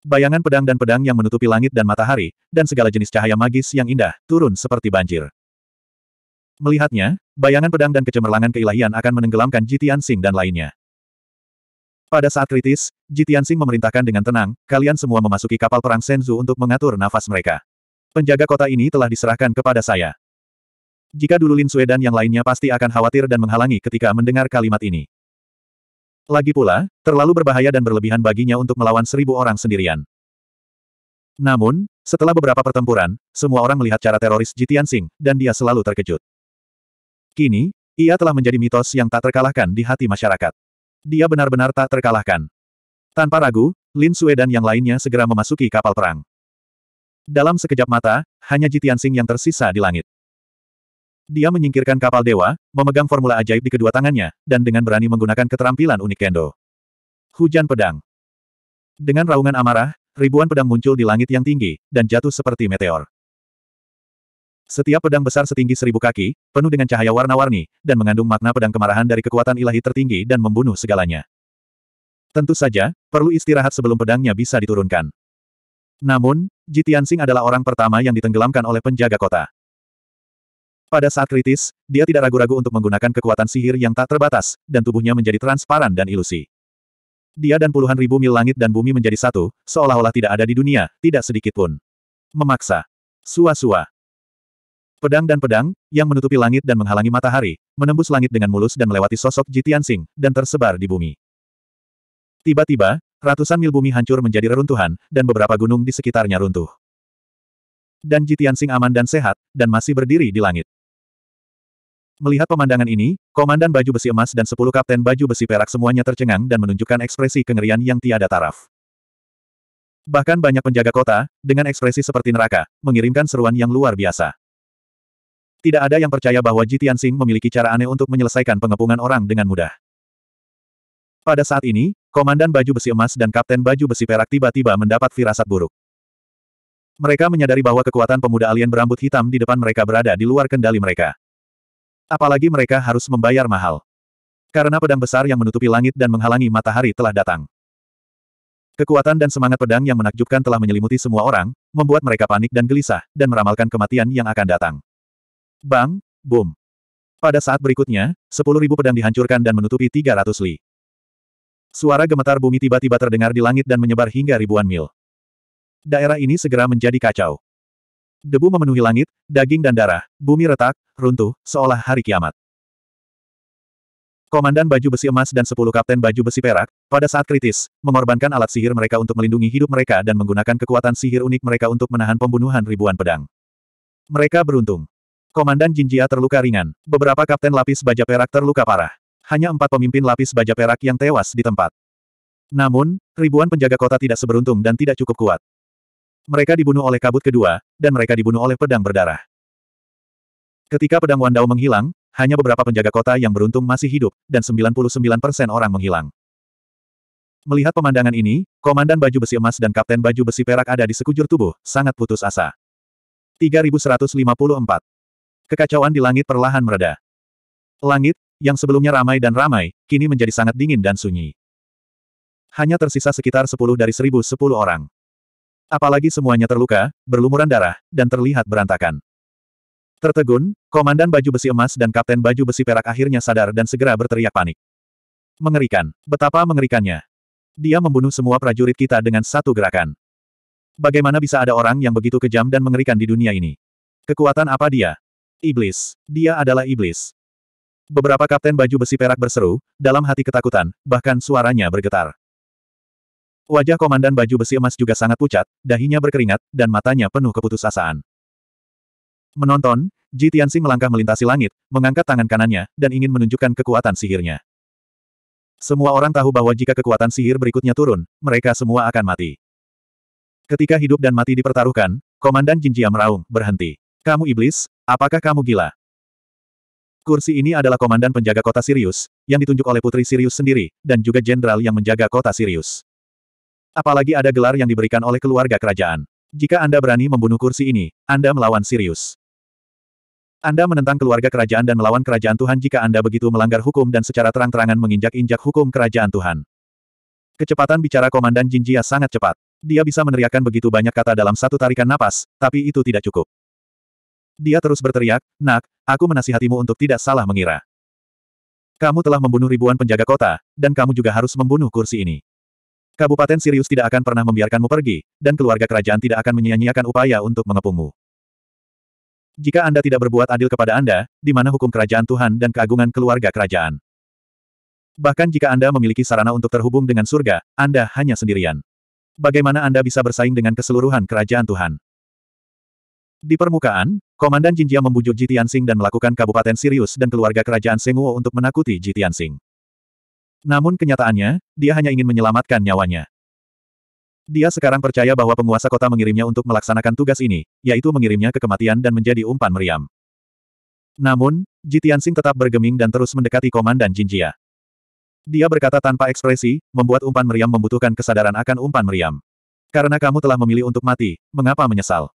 Bayangan pedang dan pedang yang menutupi langit dan matahari, dan segala jenis cahaya magis yang indah, turun seperti banjir. Melihatnya, bayangan pedang dan kecemerlangan keilahian akan menenggelamkan Jitian Sing dan lainnya. Pada saat kritis, Jitian Sing memerintahkan dengan tenang, kalian semua memasuki kapal perang Senzu untuk mengatur nafas mereka. Penjaga kota ini telah diserahkan kepada saya. Jika dulu Lin Sue dan yang lainnya pasti akan khawatir dan menghalangi ketika mendengar kalimat ini. Lagi pula, terlalu berbahaya dan berlebihan baginya untuk melawan seribu orang sendirian. Namun, setelah beberapa pertempuran, semua orang melihat cara teroris Jitian Sing, dan dia selalu terkejut. Kini, ia telah menjadi mitos yang tak terkalahkan di hati masyarakat. Dia benar-benar tak terkalahkan. Tanpa ragu, Lin Sue dan yang lainnya segera memasuki kapal perang. Dalam sekejap mata, hanya Jitian Sing yang tersisa di langit. Dia menyingkirkan kapal dewa, memegang formula ajaib di kedua tangannya, dan dengan berani menggunakan keterampilan unik kendo. Hujan pedang. Dengan raungan amarah, ribuan pedang muncul di langit yang tinggi, dan jatuh seperti meteor. Setiap pedang besar setinggi seribu kaki, penuh dengan cahaya warna-warni, dan mengandung makna pedang kemarahan dari kekuatan ilahi tertinggi dan membunuh segalanya. Tentu saja, perlu istirahat sebelum pedangnya bisa diturunkan. Namun, Jitian Sing adalah orang pertama yang ditenggelamkan oleh penjaga kota. Pada saat kritis, dia tidak ragu-ragu untuk menggunakan kekuatan sihir yang tak terbatas, dan tubuhnya menjadi transparan dan ilusi. Dia dan puluhan ribu mil langit dan bumi menjadi satu, seolah-olah tidak ada di dunia, tidak sedikit pun. Memaksa. Sua-sua. Pedang dan pedang, yang menutupi langit dan menghalangi matahari, menembus langit dengan mulus dan melewati sosok Jitian Sing, dan tersebar di bumi. Tiba-tiba, ratusan mil bumi hancur menjadi reruntuhan, dan beberapa gunung di sekitarnya runtuh. Dan Jitian Sing aman dan sehat, dan masih berdiri di langit. Melihat pemandangan ini, komandan baju besi emas dan sepuluh kapten baju besi perak semuanya tercengang dan menunjukkan ekspresi kengerian yang tiada taraf. Bahkan banyak penjaga kota, dengan ekspresi seperti neraka, mengirimkan seruan yang luar biasa. Tidak ada yang percaya bahwa Ji Tianxing memiliki cara aneh untuk menyelesaikan pengepungan orang dengan mudah. Pada saat ini, komandan baju besi emas dan kapten baju besi perak tiba-tiba mendapat firasat buruk. Mereka menyadari bahwa kekuatan pemuda alien berambut hitam di depan mereka berada di luar kendali mereka. Apalagi mereka harus membayar mahal. Karena pedang besar yang menutupi langit dan menghalangi matahari telah datang. Kekuatan dan semangat pedang yang menakjubkan telah menyelimuti semua orang, membuat mereka panik dan gelisah, dan meramalkan kematian yang akan datang. Bang, boom. Pada saat berikutnya, 10.000 pedang dihancurkan dan menutupi 300 li. Suara gemetar bumi tiba-tiba terdengar di langit dan menyebar hingga ribuan mil. Daerah ini segera menjadi kacau. Debu memenuhi langit, daging dan darah, bumi retak, runtuh, seolah hari kiamat. Komandan baju besi emas dan sepuluh kapten baju besi perak, pada saat kritis, mengorbankan alat sihir mereka untuk melindungi hidup mereka dan menggunakan kekuatan sihir unik mereka untuk menahan pembunuhan ribuan pedang. Mereka beruntung. Komandan Jinjia terluka ringan, beberapa kapten lapis baja perak terluka parah. Hanya empat pemimpin lapis baja perak yang tewas di tempat. Namun, ribuan penjaga kota tidak seberuntung dan tidak cukup kuat. Mereka dibunuh oleh kabut kedua, dan mereka dibunuh oleh pedang berdarah. Ketika pedang Wandao menghilang, hanya beberapa penjaga kota yang beruntung masih hidup, dan 99% orang menghilang. Melihat pemandangan ini, Komandan Baju Besi Emas dan Kapten Baju Besi Perak ada di sekujur tubuh, sangat putus asa. 3154. Kekacauan di langit perlahan mereda. Langit, yang sebelumnya ramai dan ramai, kini menjadi sangat dingin dan sunyi. Hanya tersisa sekitar 10 dari 1010 orang. Apalagi semuanya terluka, berlumuran darah, dan terlihat berantakan. Tertegun, komandan baju besi emas dan kapten baju besi perak akhirnya sadar dan segera berteriak panik. Mengerikan, betapa mengerikannya. Dia membunuh semua prajurit kita dengan satu gerakan. Bagaimana bisa ada orang yang begitu kejam dan mengerikan di dunia ini? Kekuatan apa dia? Iblis. Dia adalah iblis. Beberapa kapten baju besi perak berseru, dalam hati ketakutan, bahkan suaranya bergetar. Wajah komandan baju besi emas juga sangat pucat, dahinya berkeringat, dan matanya penuh keputusasaan. Menonton, Ji Tianxi melangkah melintasi langit, mengangkat tangan kanannya, dan ingin menunjukkan kekuatan sihirnya. Semua orang tahu bahwa jika kekuatan sihir berikutnya turun, mereka semua akan mati. Ketika hidup dan mati dipertaruhkan, Komandan Jinjia meraung, berhenti. Kamu iblis, apakah kamu gila? Kursi ini adalah komandan penjaga kota Sirius, yang ditunjuk oleh Putri Sirius sendiri, dan juga jenderal yang menjaga kota Sirius. Apalagi ada gelar yang diberikan oleh keluarga kerajaan. Jika Anda berani membunuh kursi ini, Anda melawan Sirius. Anda menentang keluarga kerajaan dan melawan kerajaan Tuhan jika Anda begitu melanggar hukum dan secara terang-terangan menginjak-injak hukum kerajaan Tuhan. Kecepatan bicara Komandan Jinjia sangat cepat. Dia bisa meneriakkan begitu banyak kata dalam satu tarikan napas, tapi itu tidak cukup. Dia terus berteriak, Nak, aku menasihatimu untuk tidak salah mengira. Kamu telah membunuh ribuan penjaga kota, dan kamu juga harus membunuh kursi ini. Kabupaten Sirius tidak akan pernah membiarkanmu pergi, dan keluarga kerajaan tidak akan menyia-nyiakan upaya untuk mengepungmu. Jika Anda tidak berbuat adil kepada Anda, di mana hukum kerajaan Tuhan dan keagungan keluarga kerajaan? Bahkan jika Anda memiliki sarana untuk terhubung dengan surga, Anda hanya sendirian. Bagaimana Anda bisa bersaing dengan keseluruhan kerajaan Tuhan? Di permukaan, Komandan Jinjia membujuk Jitian Sing dan melakukan Kabupaten Sirius dan keluarga kerajaan Senguo untuk menakuti Jitian Sing. Namun kenyataannya, dia hanya ingin menyelamatkan nyawanya. Dia sekarang percaya bahwa penguasa kota mengirimnya untuk melaksanakan tugas ini, yaitu mengirimnya ke kematian dan menjadi umpan meriam. Namun, Jitian Sing tetap bergeming dan terus mendekati Komandan Jinjia. Dia berkata tanpa ekspresi, membuat umpan meriam membutuhkan kesadaran akan umpan meriam. Karena kamu telah memilih untuk mati, mengapa menyesal?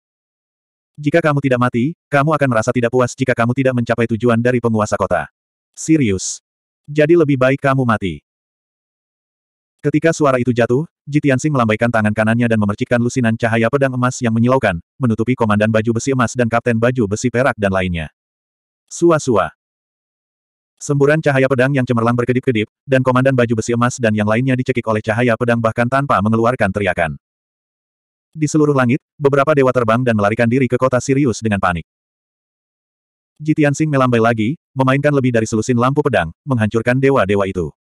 Jika kamu tidak mati, kamu akan merasa tidak puas jika kamu tidak mencapai tujuan dari penguasa kota. Sirius. Jadi lebih baik kamu mati. Ketika suara itu jatuh, Jitiansing melambaikan tangan kanannya dan memercikkan lusinan cahaya pedang emas yang menyilaukan, menutupi komandan baju besi emas dan kapten baju besi perak dan lainnya. Sua-sua. Semburan cahaya pedang yang cemerlang berkedip-kedip, dan komandan baju besi emas dan yang lainnya dicekik oleh cahaya pedang bahkan tanpa mengeluarkan teriakan. Di seluruh langit, beberapa dewa terbang dan melarikan diri ke kota Sirius dengan panik. Jitian Sing melambai lagi, memainkan lebih dari selusin lampu pedang, menghancurkan dewa-dewa itu.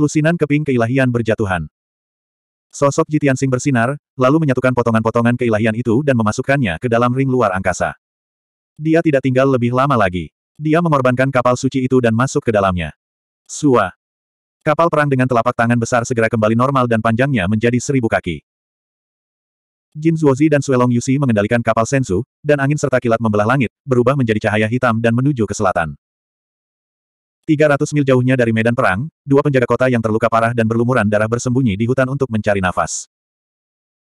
Lusinan keping keilahian berjatuhan. Sosok Jitian Sing bersinar, lalu menyatukan potongan-potongan keilahian itu dan memasukkannya ke dalam ring luar angkasa. Dia tidak tinggal lebih lama lagi. Dia mengorbankan kapal suci itu dan masuk ke dalamnya. Sua. Kapal perang dengan telapak tangan besar segera kembali normal dan panjangnya menjadi seribu kaki. Jin Zuozi dan Suelong Yusi mengendalikan kapal Sensu, dan angin serta kilat membelah langit, berubah menjadi cahaya hitam dan menuju ke selatan. 300 mil jauhnya dari medan perang, dua penjaga kota yang terluka parah dan berlumuran darah bersembunyi di hutan untuk mencari nafas.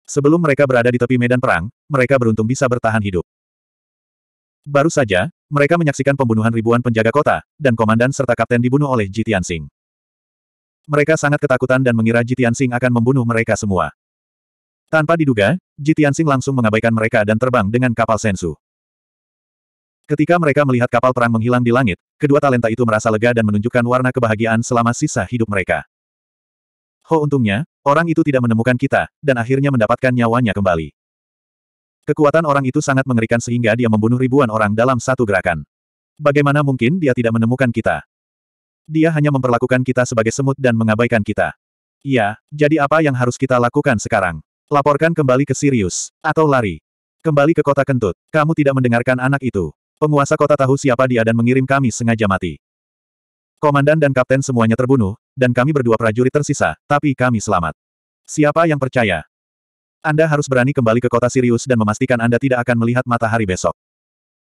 Sebelum mereka berada di tepi medan perang, mereka beruntung bisa bertahan hidup. Baru saja, mereka menyaksikan pembunuhan ribuan penjaga kota, dan komandan serta kapten dibunuh oleh Jitian Singh. Mereka sangat ketakutan dan mengira Jitian Singh akan membunuh mereka semua. Tanpa diduga, Jitiansing langsung mengabaikan mereka dan terbang dengan kapal Sensu. Ketika mereka melihat kapal perang menghilang di langit, kedua talenta itu merasa lega dan menunjukkan warna kebahagiaan selama sisa hidup mereka. Ho untungnya, orang itu tidak menemukan kita, dan akhirnya mendapatkan nyawanya kembali. Kekuatan orang itu sangat mengerikan sehingga dia membunuh ribuan orang dalam satu gerakan. Bagaimana mungkin dia tidak menemukan kita? Dia hanya memperlakukan kita sebagai semut dan mengabaikan kita. Iya, jadi apa yang harus kita lakukan sekarang? Laporkan kembali ke Sirius. Atau lari. Kembali ke kota kentut. Kamu tidak mendengarkan anak itu. Penguasa kota tahu siapa dia dan mengirim kami sengaja mati. Komandan dan kapten semuanya terbunuh, dan kami berdua prajurit tersisa, tapi kami selamat. Siapa yang percaya? Anda harus berani kembali ke kota Sirius dan memastikan Anda tidak akan melihat matahari besok.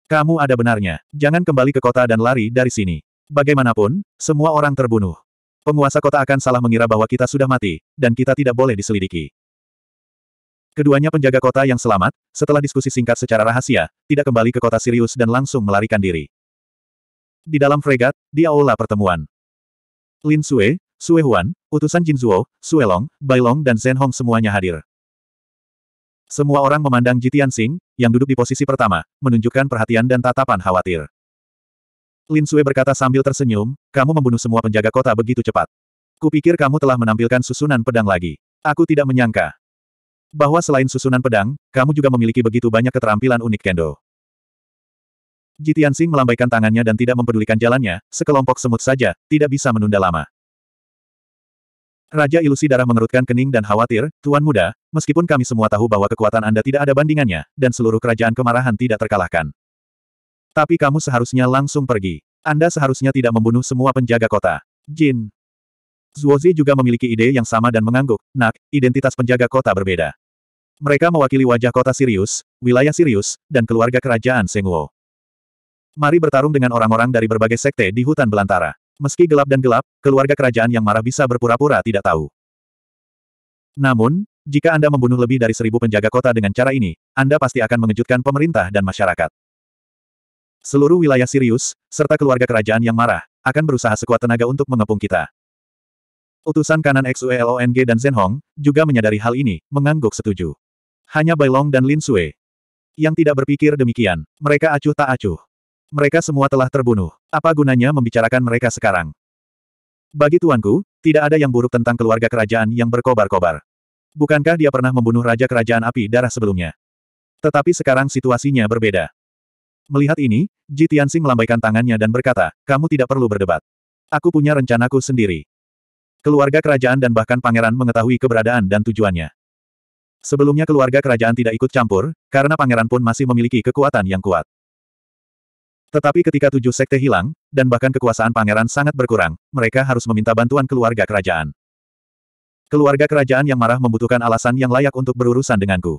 Kamu ada benarnya. Jangan kembali ke kota dan lari dari sini. Bagaimanapun, semua orang terbunuh. Penguasa kota akan salah mengira bahwa kita sudah mati, dan kita tidak boleh diselidiki. Keduanya penjaga kota yang selamat, setelah diskusi singkat secara rahasia, tidak kembali ke kota Sirius dan langsung melarikan diri. Di dalam fregat, di aula pertemuan. Lin Sue, Sue Huan, utusan Jin Zhuo, Sue Long, Bai Long dan Zhen Hong semuanya hadir. Semua orang memandang Jitian Sing, yang duduk di posisi pertama, menunjukkan perhatian dan tatapan khawatir. Lin Sue berkata sambil tersenyum, kamu membunuh semua penjaga kota begitu cepat. Kupikir kamu telah menampilkan susunan pedang lagi. Aku tidak menyangka bahwa selain susunan pedang, kamu juga memiliki begitu banyak keterampilan unik Kendo. Jitian Sing melambaikan tangannya dan tidak mempedulikan jalannya, sekelompok semut saja, tidak bisa menunda lama. Raja ilusi darah mengerutkan kening dan khawatir, Tuan Muda, meskipun kami semua tahu bahwa kekuatan Anda tidak ada bandingannya, dan seluruh kerajaan kemarahan tidak terkalahkan. Tapi kamu seharusnya langsung pergi. Anda seharusnya tidak membunuh semua penjaga kota. Jin. Zuozi juga memiliki ide yang sama dan mengangguk, nak, identitas penjaga kota berbeda. Mereka mewakili wajah kota Sirius, wilayah Sirius, dan keluarga kerajaan Senguo. Mari bertarung dengan orang-orang dari berbagai sekte di hutan belantara. Meski gelap dan gelap, keluarga kerajaan yang marah bisa berpura-pura tidak tahu. Namun, jika Anda membunuh lebih dari seribu penjaga kota dengan cara ini, Anda pasti akan mengejutkan pemerintah dan masyarakat. Seluruh wilayah Sirius, serta keluarga kerajaan yang marah, akan berusaha sekuat tenaga untuk mengepung kita. Utusan kanan XUELONG dan Zhenhong, juga menyadari hal ini, mengangguk setuju. Hanya Bailong dan Lin Sui. Yang tidak berpikir demikian, mereka acuh tak acuh. Mereka semua telah terbunuh. Apa gunanya membicarakan mereka sekarang? Bagi tuanku, tidak ada yang buruk tentang keluarga kerajaan yang berkobar-kobar. Bukankah dia pernah membunuh Raja Kerajaan Api Darah sebelumnya? Tetapi sekarang situasinya berbeda. Melihat ini, Ji Tianxing melambaikan tangannya dan berkata, kamu tidak perlu berdebat. Aku punya rencanaku sendiri. Keluarga kerajaan dan bahkan pangeran mengetahui keberadaan dan tujuannya. Sebelumnya keluarga kerajaan tidak ikut campur, karena pangeran pun masih memiliki kekuatan yang kuat. Tetapi ketika tujuh sekte hilang, dan bahkan kekuasaan pangeran sangat berkurang, mereka harus meminta bantuan keluarga kerajaan. Keluarga kerajaan yang marah membutuhkan alasan yang layak untuk berurusan denganku.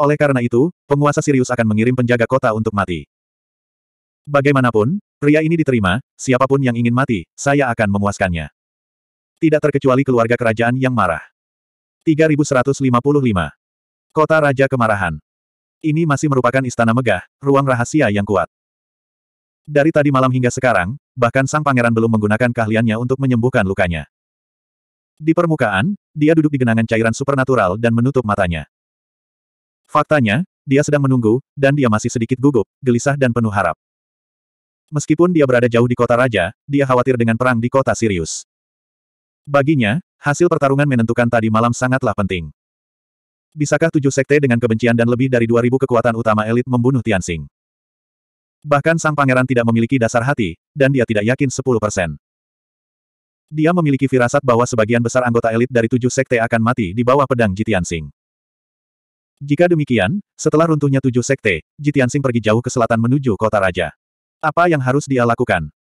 Oleh karena itu, penguasa Sirius akan mengirim penjaga kota untuk mati. Bagaimanapun, pria ini diterima, siapapun yang ingin mati, saya akan memuaskannya. Tidak terkecuali keluarga kerajaan yang marah. 3155. Kota Raja Kemarahan. Ini masih merupakan istana megah, ruang rahasia yang kuat. Dari tadi malam hingga sekarang, bahkan sang pangeran belum menggunakan keahliannya untuk menyembuhkan lukanya. Di permukaan, dia duduk di genangan cairan supernatural dan menutup matanya. Faktanya, dia sedang menunggu, dan dia masih sedikit gugup, gelisah dan penuh harap. Meskipun dia berada jauh di kota raja, dia khawatir dengan perang di kota Sirius. Baginya, hasil pertarungan menentukan tadi malam sangatlah penting. Bisakah tujuh sekte dengan kebencian dan lebih dari dua ribu kekuatan utama elit membunuh Tianxing? Bahkan sang pangeran tidak memiliki dasar hati, dan dia tidak yakin 10%. Dia memiliki firasat bahwa sebagian besar anggota elit dari tujuh sekte akan mati di bawah pedang Jitiansing. Jika demikian, setelah runtuhnya tujuh sekte, Jitiansing pergi jauh ke selatan menuju kota raja. Apa yang harus dia lakukan?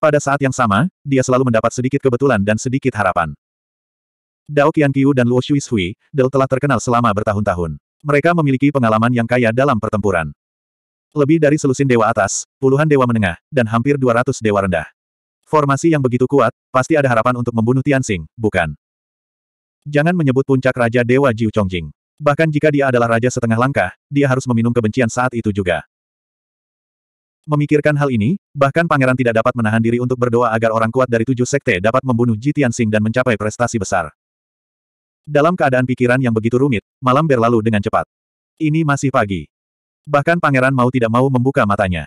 Pada saat yang sama, dia selalu mendapat sedikit kebetulan dan sedikit harapan. Dao Qianqiu dan Luo Shuishui, Del telah terkenal selama bertahun-tahun. Mereka memiliki pengalaman yang kaya dalam pertempuran. Lebih dari selusin dewa atas, puluhan dewa menengah, dan hampir 200 dewa rendah. Formasi yang begitu kuat, pasti ada harapan untuk membunuh Tianxing, bukan? Jangan menyebut puncak Raja Dewa Jiu Chongjing. Bahkan jika dia adalah raja setengah langkah, dia harus meminum kebencian saat itu juga. Memikirkan hal ini, bahkan pangeran tidak dapat menahan diri untuk berdoa agar orang kuat dari tujuh sekte dapat membunuh Jitian Tianxing dan mencapai prestasi besar. Dalam keadaan pikiran yang begitu rumit, malam berlalu dengan cepat. Ini masih pagi. Bahkan pangeran mau tidak mau membuka matanya.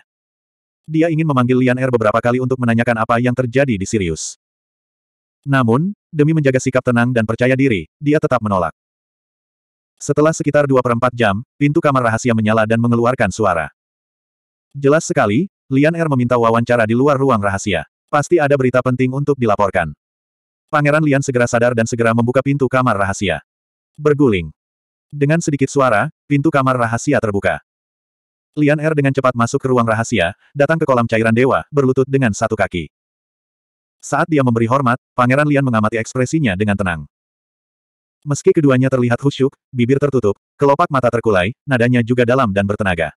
Dia ingin memanggil Lian Er beberapa kali untuk menanyakan apa yang terjadi di Sirius. Namun, demi menjaga sikap tenang dan percaya diri, dia tetap menolak. Setelah sekitar dua perempat jam, pintu kamar rahasia menyala dan mengeluarkan suara. Jelas sekali, Lian Er meminta wawancara di luar ruang rahasia. Pasti ada berita penting untuk dilaporkan. Pangeran Lian segera sadar dan segera membuka pintu kamar rahasia. Berguling. Dengan sedikit suara, pintu kamar rahasia terbuka. Lian Er dengan cepat masuk ke ruang rahasia, datang ke kolam cairan dewa, berlutut dengan satu kaki. Saat dia memberi hormat, Pangeran Lian mengamati ekspresinya dengan tenang. Meski keduanya terlihat khusyuk, bibir tertutup, kelopak mata terkulai, nadanya juga dalam dan bertenaga.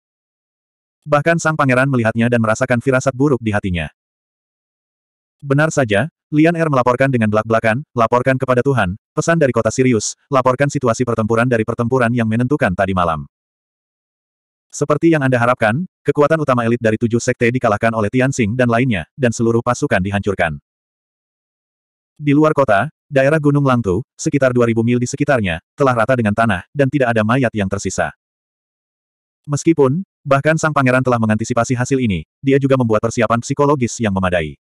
Bahkan sang pangeran melihatnya dan merasakan firasat buruk di hatinya. Benar saja, Lian Er melaporkan dengan belak-belakan, laporkan kepada Tuhan, pesan dari kota Sirius, laporkan situasi pertempuran dari pertempuran yang menentukan tadi malam. Seperti yang Anda harapkan, kekuatan utama elit dari tujuh sekte dikalahkan oleh Tianxing dan lainnya, dan seluruh pasukan dihancurkan. Di luar kota, daerah Gunung Langtu, sekitar 2000 mil di sekitarnya, telah rata dengan tanah, dan tidak ada mayat yang tersisa. Meskipun, Bahkan sang pangeran telah mengantisipasi hasil ini, dia juga membuat persiapan psikologis yang memadai.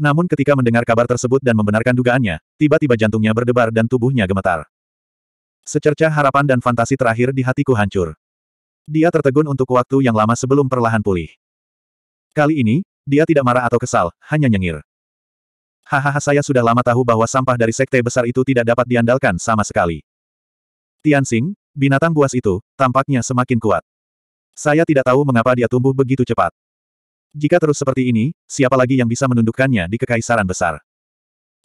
Namun ketika mendengar kabar tersebut dan membenarkan dugaannya, tiba-tiba jantungnya berdebar dan tubuhnya gemetar. Secerca harapan dan fantasi terakhir di hatiku hancur. Dia tertegun untuk waktu yang lama sebelum perlahan pulih. Kali ini, dia tidak marah atau kesal, hanya nyengir. Hahaha saya sudah lama tahu bahwa sampah dari sekte besar itu tidak dapat diandalkan sama sekali. Tianxing, binatang buas itu, tampaknya semakin kuat. Saya tidak tahu mengapa dia tumbuh begitu cepat. Jika terus seperti ini, siapa lagi yang bisa menundukkannya di kekaisaran besar?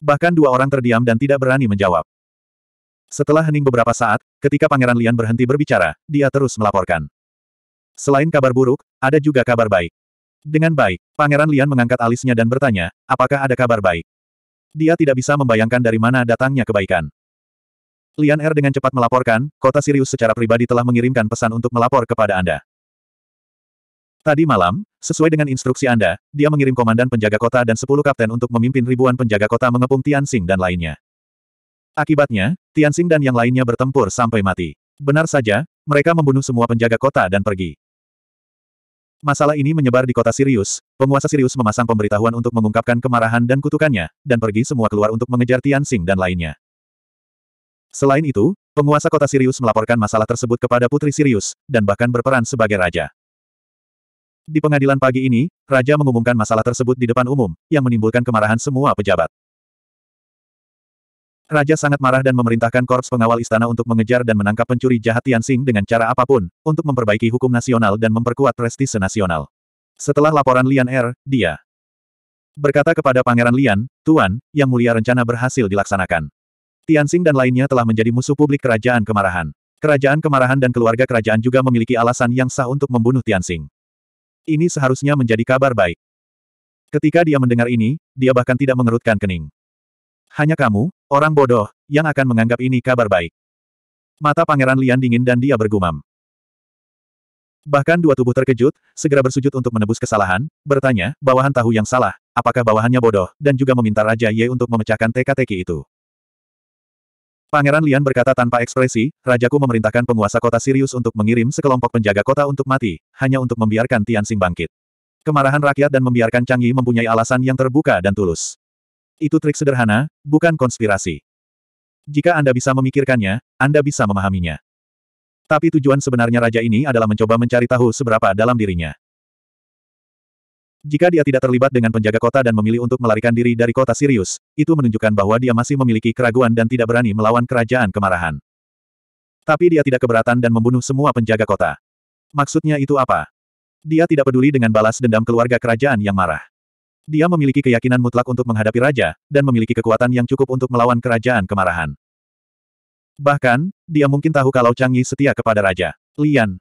Bahkan dua orang terdiam dan tidak berani menjawab. Setelah hening beberapa saat, ketika Pangeran Lian berhenti berbicara, dia terus melaporkan. Selain kabar buruk, ada juga kabar baik. Dengan baik, Pangeran Lian mengangkat alisnya dan bertanya, apakah ada kabar baik? Dia tidak bisa membayangkan dari mana datangnya kebaikan. Lian Er dengan cepat melaporkan, kota Sirius secara pribadi telah mengirimkan pesan untuk melapor kepada Anda. Tadi malam, sesuai dengan instruksi Anda, dia mengirim komandan penjaga kota dan sepuluh kapten untuk memimpin ribuan penjaga kota mengepung Tianxing dan lainnya. Akibatnya, Tianxing dan yang lainnya bertempur sampai mati. Benar saja, mereka membunuh semua penjaga kota dan pergi. Masalah ini menyebar di kota Sirius, penguasa Sirius memasang pemberitahuan untuk mengungkapkan kemarahan dan kutukannya, dan pergi semua keluar untuk mengejar Tianxing dan lainnya. Selain itu, penguasa kota Sirius melaporkan masalah tersebut kepada Putri Sirius, dan bahkan berperan sebagai raja. Di pengadilan pagi ini, Raja mengumumkan masalah tersebut di depan umum, yang menimbulkan kemarahan semua pejabat. Raja sangat marah dan memerintahkan korps pengawal istana untuk mengejar dan menangkap pencuri jahat Tianxing dengan cara apapun, untuk memperbaiki hukum nasional dan memperkuat prestise nasional. Setelah laporan Lian Er, dia berkata kepada Pangeran Lian, Tuan, Yang Mulia rencana berhasil dilaksanakan. Tianxing dan lainnya telah menjadi musuh publik kerajaan kemarahan. Kerajaan kemarahan dan keluarga kerajaan juga memiliki alasan yang sah untuk membunuh Tianxing. Ini seharusnya menjadi kabar baik. Ketika dia mendengar ini, dia bahkan tidak mengerutkan kening. Hanya kamu, orang bodoh, yang akan menganggap ini kabar baik. Mata Pangeran Lian dingin dan dia bergumam. Bahkan dua tubuh terkejut, segera bersujud untuk menebus kesalahan, bertanya, bawahan tahu yang salah, apakah bawahannya bodoh, dan juga meminta Raja Ye untuk memecahkan teka-teki itu. Pangeran Lian berkata tanpa ekspresi, Rajaku memerintahkan penguasa kota Sirius untuk mengirim sekelompok penjaga kota untuk mati, hanya untuk membiarkan Tian Tianxing bangkit. Kemarahan rakyat dan membiarkan Yi mempunyai alasan yang terbuka dan tulus. Itu trik sederhana, bukan konspirasi. Jika Anda bisa memikirkannya, Anda bisa memahaminya. Tapi tujuan sebenarnya raja ini adalah mencoba mencari tahu seberapa dalam dirinya. Jika dia tidak terlibat dengan penjaga kota dan memilih untuk melarikan diri dari kota Sirius, itu menunjukkan bahwa dia masih memiliki keraguan dan tidak berani melawan kerajaan kemarahan. Tapi dia tidak keberatan dan membunuh semua penjaga kota. Maksudnya itu apa? Dia tidak peduli dengan balas dendam keluarga kerajaan yang marah. Dia memiliki keyakinan mutlak untuk menghadapi raja, dan memiliki kekuatan yang cukup untuk melawan kerajaan kemarahan. Bahkan, dia mungkin tahu kalau Changi setia kepada raja. Lian.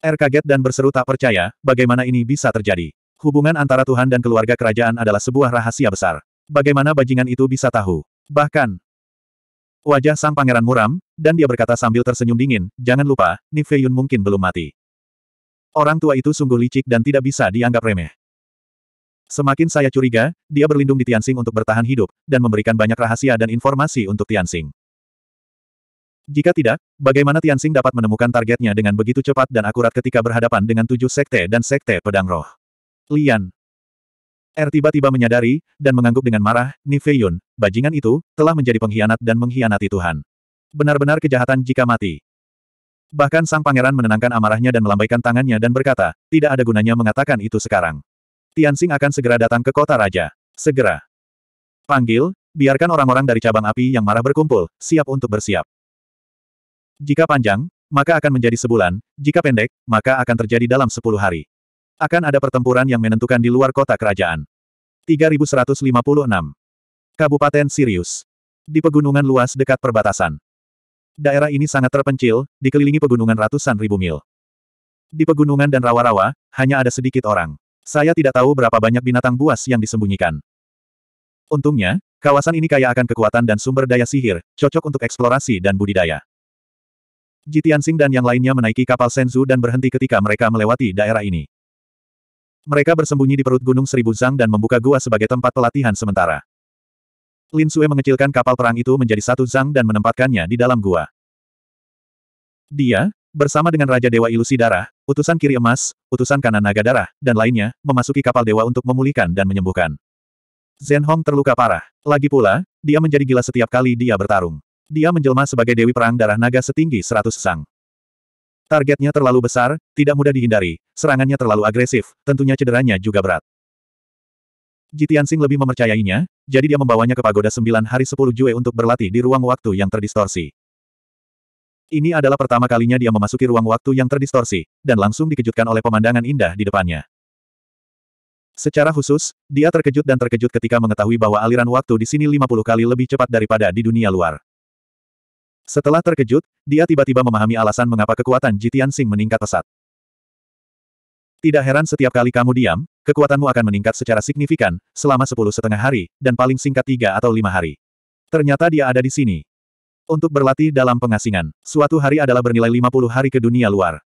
Er kaget dan berseru tak percaya, bagaimana ini bisa terjadi. Hubungan antara Tuhan dan keluarga kerajaan adalah sebuah rahasia besar. Bagaimana bajingan itu bisa tahu? Bahkan, wajah sang pangeran muram, dan dia berkata sambil tersenyum dingin, jangan lupa, Nifeyun mungkin belum mati. Orang tua itu sungguh licik dan tidak bisa dianggap remeh. Semakin saya curiga, dia berlindung di Tianxing untuk bertahan hidup, dan memberikan banyak rahasia dan informasi untuk Tianxing. Jika tidak, bagaimana Tianxing dapat menemukan targetnya dengan begitu cepat dan akurat ketika berhadapan dengan tujuh sekte dan sekte pedang roh? Lian. Er tiba-tiba menyadari, dan mengangguk dengan marah, Nifeyun, bajingan itu, telah menjadi pengkhianat dan mengkhianati Tuhan. Benar-benar kejahatan jika mati. Bahkan sang pangeran menenangkan amarahnya dan melambaikan tangannya dan berkata, tidak ada gunanya mengatakan itu sekarang. Tianxing akan segera datang ke kota raja. Segera. Panggil, biarkan orang-orang dari cabang api yang marah berkumpul, siap untuk bersiap. Jika panjang, maka akan menjadi sebulan, jika pendek, maka akan terjadi dalam sepuluh hari. Akan ada pertempuran yang menentukan di luar kota kerajaan. 3156. Kabupaten Sirius. Di pegunungan luas dekat perbatasan. Daerah ini sangat terpencil, dikelilingi pegunungan ratusan ribu mil. Di pegunungan dan rawa-rawa, hanya ada sedikit orang. Saya tidak tahu berapa banyak binatang buas yang disembunyikan. Untungnya, kawasan ini kaya akan kekuatan dan sumber daya sihir, cocok untuk eksplorasi dan budidaya. Jitian Jitiansing dan yang lainnya menaiki kapal Senzu dan berhenti ketika mereka melewati daerah ini. Mereka bersembunyi di perut Gunung Seribu zhang dan membuka gua sebagai tempat pelatihan sementara. Lin Sue mengecilkan kapal perang itu menjadi satu zhang dan menempatkannya di dalam gua. Dia, bersama dengan Raja Dewa Ilusi Darah, utusan kiri emas, utusan kanan naga darah, dan lainnya, memasuki kapal dewa untuk memulihkan dan menyembuhkan. Zhen Hong terluka parah. Lagi pula, dia menjadi gila setiap kali dia bertarung. Dia menjelma sebagai Dewi Perang Darah Naga setinggi seratus sang. Targetnya terlalu besar, tidak mudah dihindari, serangannya terlalu agresif, tentunya cederanya juga berat. Jitiansing lebih memercayainya, jadi dia membawanya ke pagoda 9 hari 10 Jue untuk berlatih di ruang waktu yang terdistorsi. Ini adalah pertama kalinya dia memasuki ruang waktu yang terdistorsi, dan langsung dikejutkan oleh pemandangan indah di depannya. Secara khusus, dia terkejut dan terkejut ketika mengetahui bahwa aliran waktu di sini 50 kali lebih cepat daripada di dunia luar. Setelah terkejut, dia tiba-tiba memahami alasan mengapa kekuatan Jitian Sing meningkat pesat. Tidak heran setiap kali kamu diam, kekuatanmu akan meningkat secara signifikan, selama sepuluh setengah hari, dan paling singkat tiga atau lima hari. Ternyata dia ada di sini. Untuk berlatih dalam pengasingan, suatu hari adalah bernilai lima puluh hari ke dunia luar.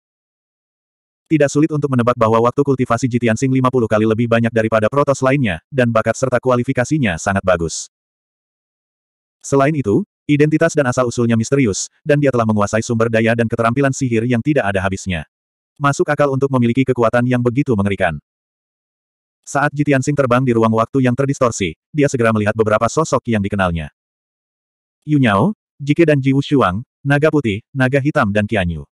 Tidak sulit untuk menebak bahwa waktu kultivasi Jitian Sing puluh kali lebih banyak daripada protos lainnya, dan bakat serta kualifikasinya sangat bagus. Selain itu, Identitas dan asal-usulnya misterius, dan dia telah menguasai sumber daya dan keterampilan sihir yang tidak ada habisnya. Masuk akal untuk memiliki kekuatan yang begitu mengerikan. Saat Jitian Sing terbang di ruang waktu yang terdistorsi, dia segera melihat beberapa sosok yang dikenalnya. Yu Nyao, Jike dan Ji Wushuang, Naga Putih, Naga Hitam dan Qianyu.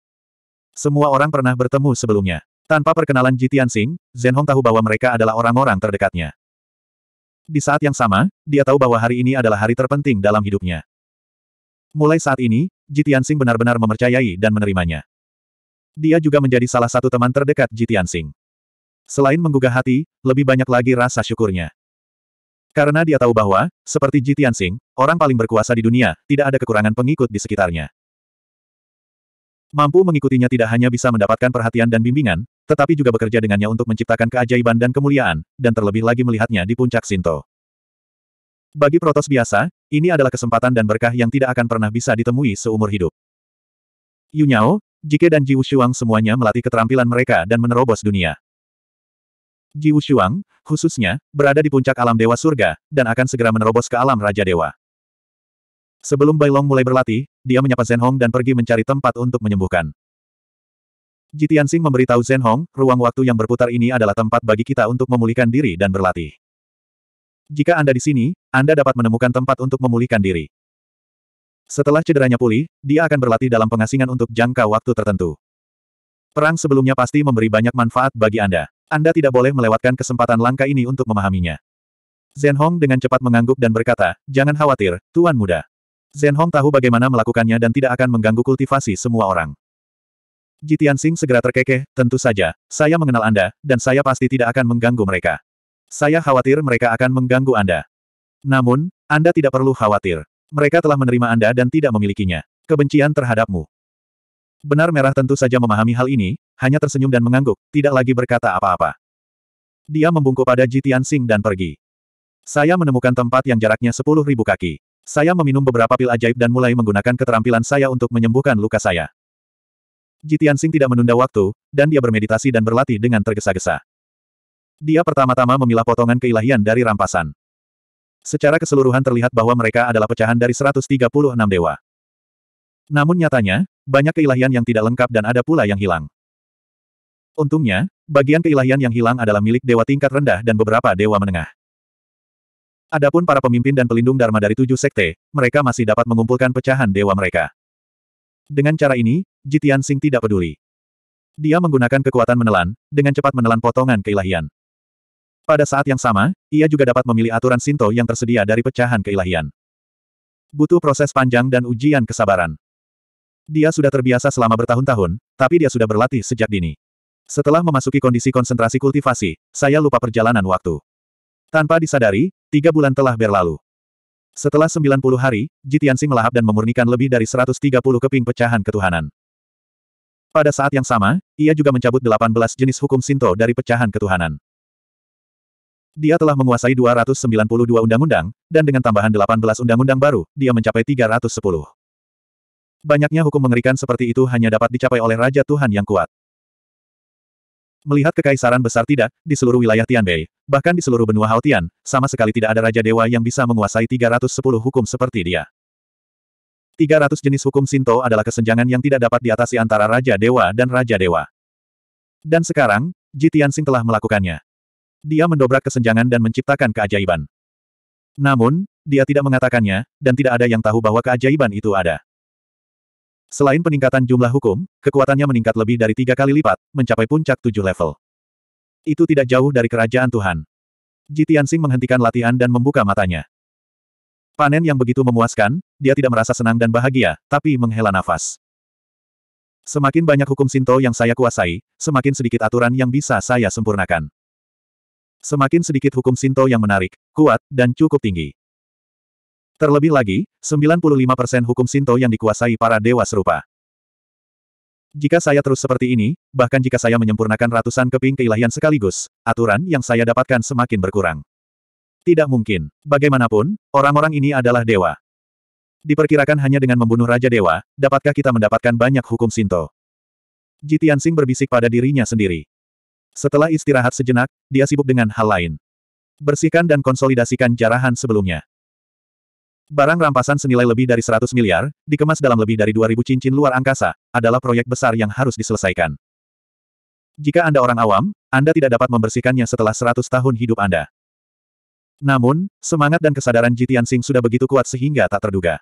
Semua orang pernah bertemu sebelumnya. Tanpa perkenalan Jitian Sing, Zhen Hong tahu bahwa mereka adalah orang-orang terdekatnya. Di saat yang sama, dia tahu bahwa hari ini adalah hari terpenting dalam hidupnya. Mulai saat ini, Jitiansing benar-benar memercayai dan menerimanya. Dia juga menjadi salah satu teman terdekat Jitiansing. Selain menggugah hati, lebih banyak lagi rasa syukurnya. Karena dia tahu bahwa, seperti Jitiansing, orang paling berkuasa di dunia, tidak ada kekurangan pengikut di sekitarnya. Mampu mengikutinya tidak hanya bisa mendapatkan perhatian dan bimbingan, tetapi juga bekerja dengannya untuk menciptakan keajaiban dan kemuliaan, dan terlebih lagi melihatnya di puncak Sinto. Bagi Protos biasa, ini adalah kesempatan dan berkah yang tidak akan pernah bisa ditemui seumur hidup. Yu Nyao, Jike dan Ji Wushuang semuanya melatih keterampilan mereka dan menerobos dunia. Ji Wushuang, khususnya, berada di puncak alam Dewa Surga, dan akan segera menerobos ke alam Raja Dewa. Sebelum Bailong mulai berlatih, dia menyapa Zhen Hong dan pergi mencari tempat untuk menyembuhkan. Ji Tianxing memberitahu Zhen Hong, ruang waktu yang berputar ini adalah tempat bagi kita untuk memulihkan diri dan berlatih. Jika Anda di sini, Anda dapat menemukan tempat untuk memulihkan diri. Setelah cederanya pulih, dia akan berlatih dalam pengasingan untuk jangka waktu tertentu. Perang sebelumnya pasti memberi banyak manfaat bagi Anda. Anda tidak boleh melewatkan kesempatan langka ini untuk memahaminya. Zhen Hong dengan cepat mengangguk dan berkata, Jangan khawatir, Tuan Muda. Zhen Hong tahu bagaimana melakukannya dan tidak akan mengganggu kultivasi semua orang. Jitian Sing segera terkekeh, tentu saja, saya mengenal Anda, dan saya pasti tidak akan mengganggu mereka. Saya khawatir mereka akan mengganggu Anda. Namun, Anda tidak perlu khawatir. Mereka telah menerima Anda dan tidak memilikinya. Kebencian terhadapmu. Benar Merah tentu saja memahami hal ini, hanya tersenyum dan mengangguk, tidak lagi berkata apa-apa. Dia membungkuk pada Jitian Sing dan pergi. Saya menemukan tempat yang jaraknya 10.000 kaki. Saya meminum beberapa pil ajaib dan mulai menggunakan keterampilan saya untuk menyembuhkan luka saya. Jitian Sing tidak menunda waktu, dan dia bermeditasi dan berlatih dengan tergesa-gesa. Dia pertama-tama memilah potongan keilahian dari rampasan. Secara keseluruhan terlihat bahwa mereka adalah pecahan dari 136 dewa. Namun nyatanya, banyak keilahian yang tidak lengkap dan ada pula yang hilang. Untungnya, bagian keilahian yang hilang adalah milik dewa tingkat rendah dan beberapa dewa menengah. Adapun para pemimpin dan pelindung Dharma dari tujuh sekte, mereka masih dapat mengumpulkan pecahan dewa mereka. Dengan cara ini, Jitian Sing tidak peduli. Dia menggunakan kekuatan menelan, dengan cepat menelan potongan keilahian. Pada saat yang sama, ia juga dapat memilih aturan Sinto yang tersedia dari pecahan keilahian. Butuh proses panjang dan ujian kesabaran. Dia sudah terbiasa selama bertahun-tahun, tapi dia sudah berlatih sejak dini. Setelah memasuki kondisi konsentrasi kultivasi, saya lupa perjalanan waktu. Tanpa disadari, tiga bulan telah berlalu. Setelah 90 hari, Jitiansi melahap dan memurnikan lebih dari 130 keping pecahan ketuhanan. Pada saat yang sama, ia juga mencabut 18 jenis hukum Sinto dari pecahan ketuhanan. Dia telah menguasai 292 undang-undang, dan dengan tambahan 18 undang-undang baru, dia mencapai 310. Banyaknya hukum mengerikan seperti itu hanya dapat dicapai oleh Raja Tuhan yang kuat. Melihat kekaisaran besar tidak, di seluruh wilayah Tianbei, bahkan di seluruh benua Haotian, sama sekali tidak ada Raja Dewa yang bisa menguasai 310 hukum seperti dia. 300 jenis hukum Sinto adalah kesenjangan yang tidak dapat diatasi antara Raja Dewa dan Raja Dewa. Dan sekarang, Ji Tianxing telah melakukannya dia mendobrak kesenjangan dan menciptakan keajaiban. Namun, dia tidak mengatakannya, dan tidak ada yang tahu bahwa keajaiban itu ada. Selain peningkatan jumlah hukum, kekuatannya meningkat lebih dari tiga kali lipat, mencapai puncak tujuh level. Itu tidak jauh dari kerajaan Tuhan. Jitian menghentikan latihan dan membuka matanya. Panen yang begitu memuaskan, dia tidak merasa senang dan bahagia, tapi menghela nafas. Semakin banyak hukum Sinto yang saya kuasai, semakin sedikit aturan yang bisa saya sempurnakan. Semakin sedikit hukum Sinto yang menarik, kuat, dan cukup tinggi. Terlebih lagi, 95% hukum Sinto yang dikuasai para dewa serupa. Jika saya terus seperti ini, bahkan jika saya menyempurnakan ratusan keping keilahian sekaligus, aturan yang saya dapatkan semakin berkurang. Tidak mungkin. Bagaimanapun, orang-orang ini adalah dewa. Diperkirakan hanya dengan membunuh Raja Dewa, dapatkah kita mendapatkan banyak hukum Sinto? Jitian Jitiansing berbisik pada dirinya sendiri. Setelah istirahat sejenak, dia sibuk dengan hal lain. Bersihkan dan konsolidasikan jarahan sebelumnya. Barang rampasan senilai lebih dari 100 miliar, dikemas dalam lebih dari 2000 cincin luar angkasa, adalah proyek besar yang harus diselesaikan. Jika Anda orang awam, Anda tidak dapat membersihkannya setelah 100 tahun hidup Anda. Namun, semangat dan kesadaran Jitian Sing sudah begitu kuat sehingga tak terduga.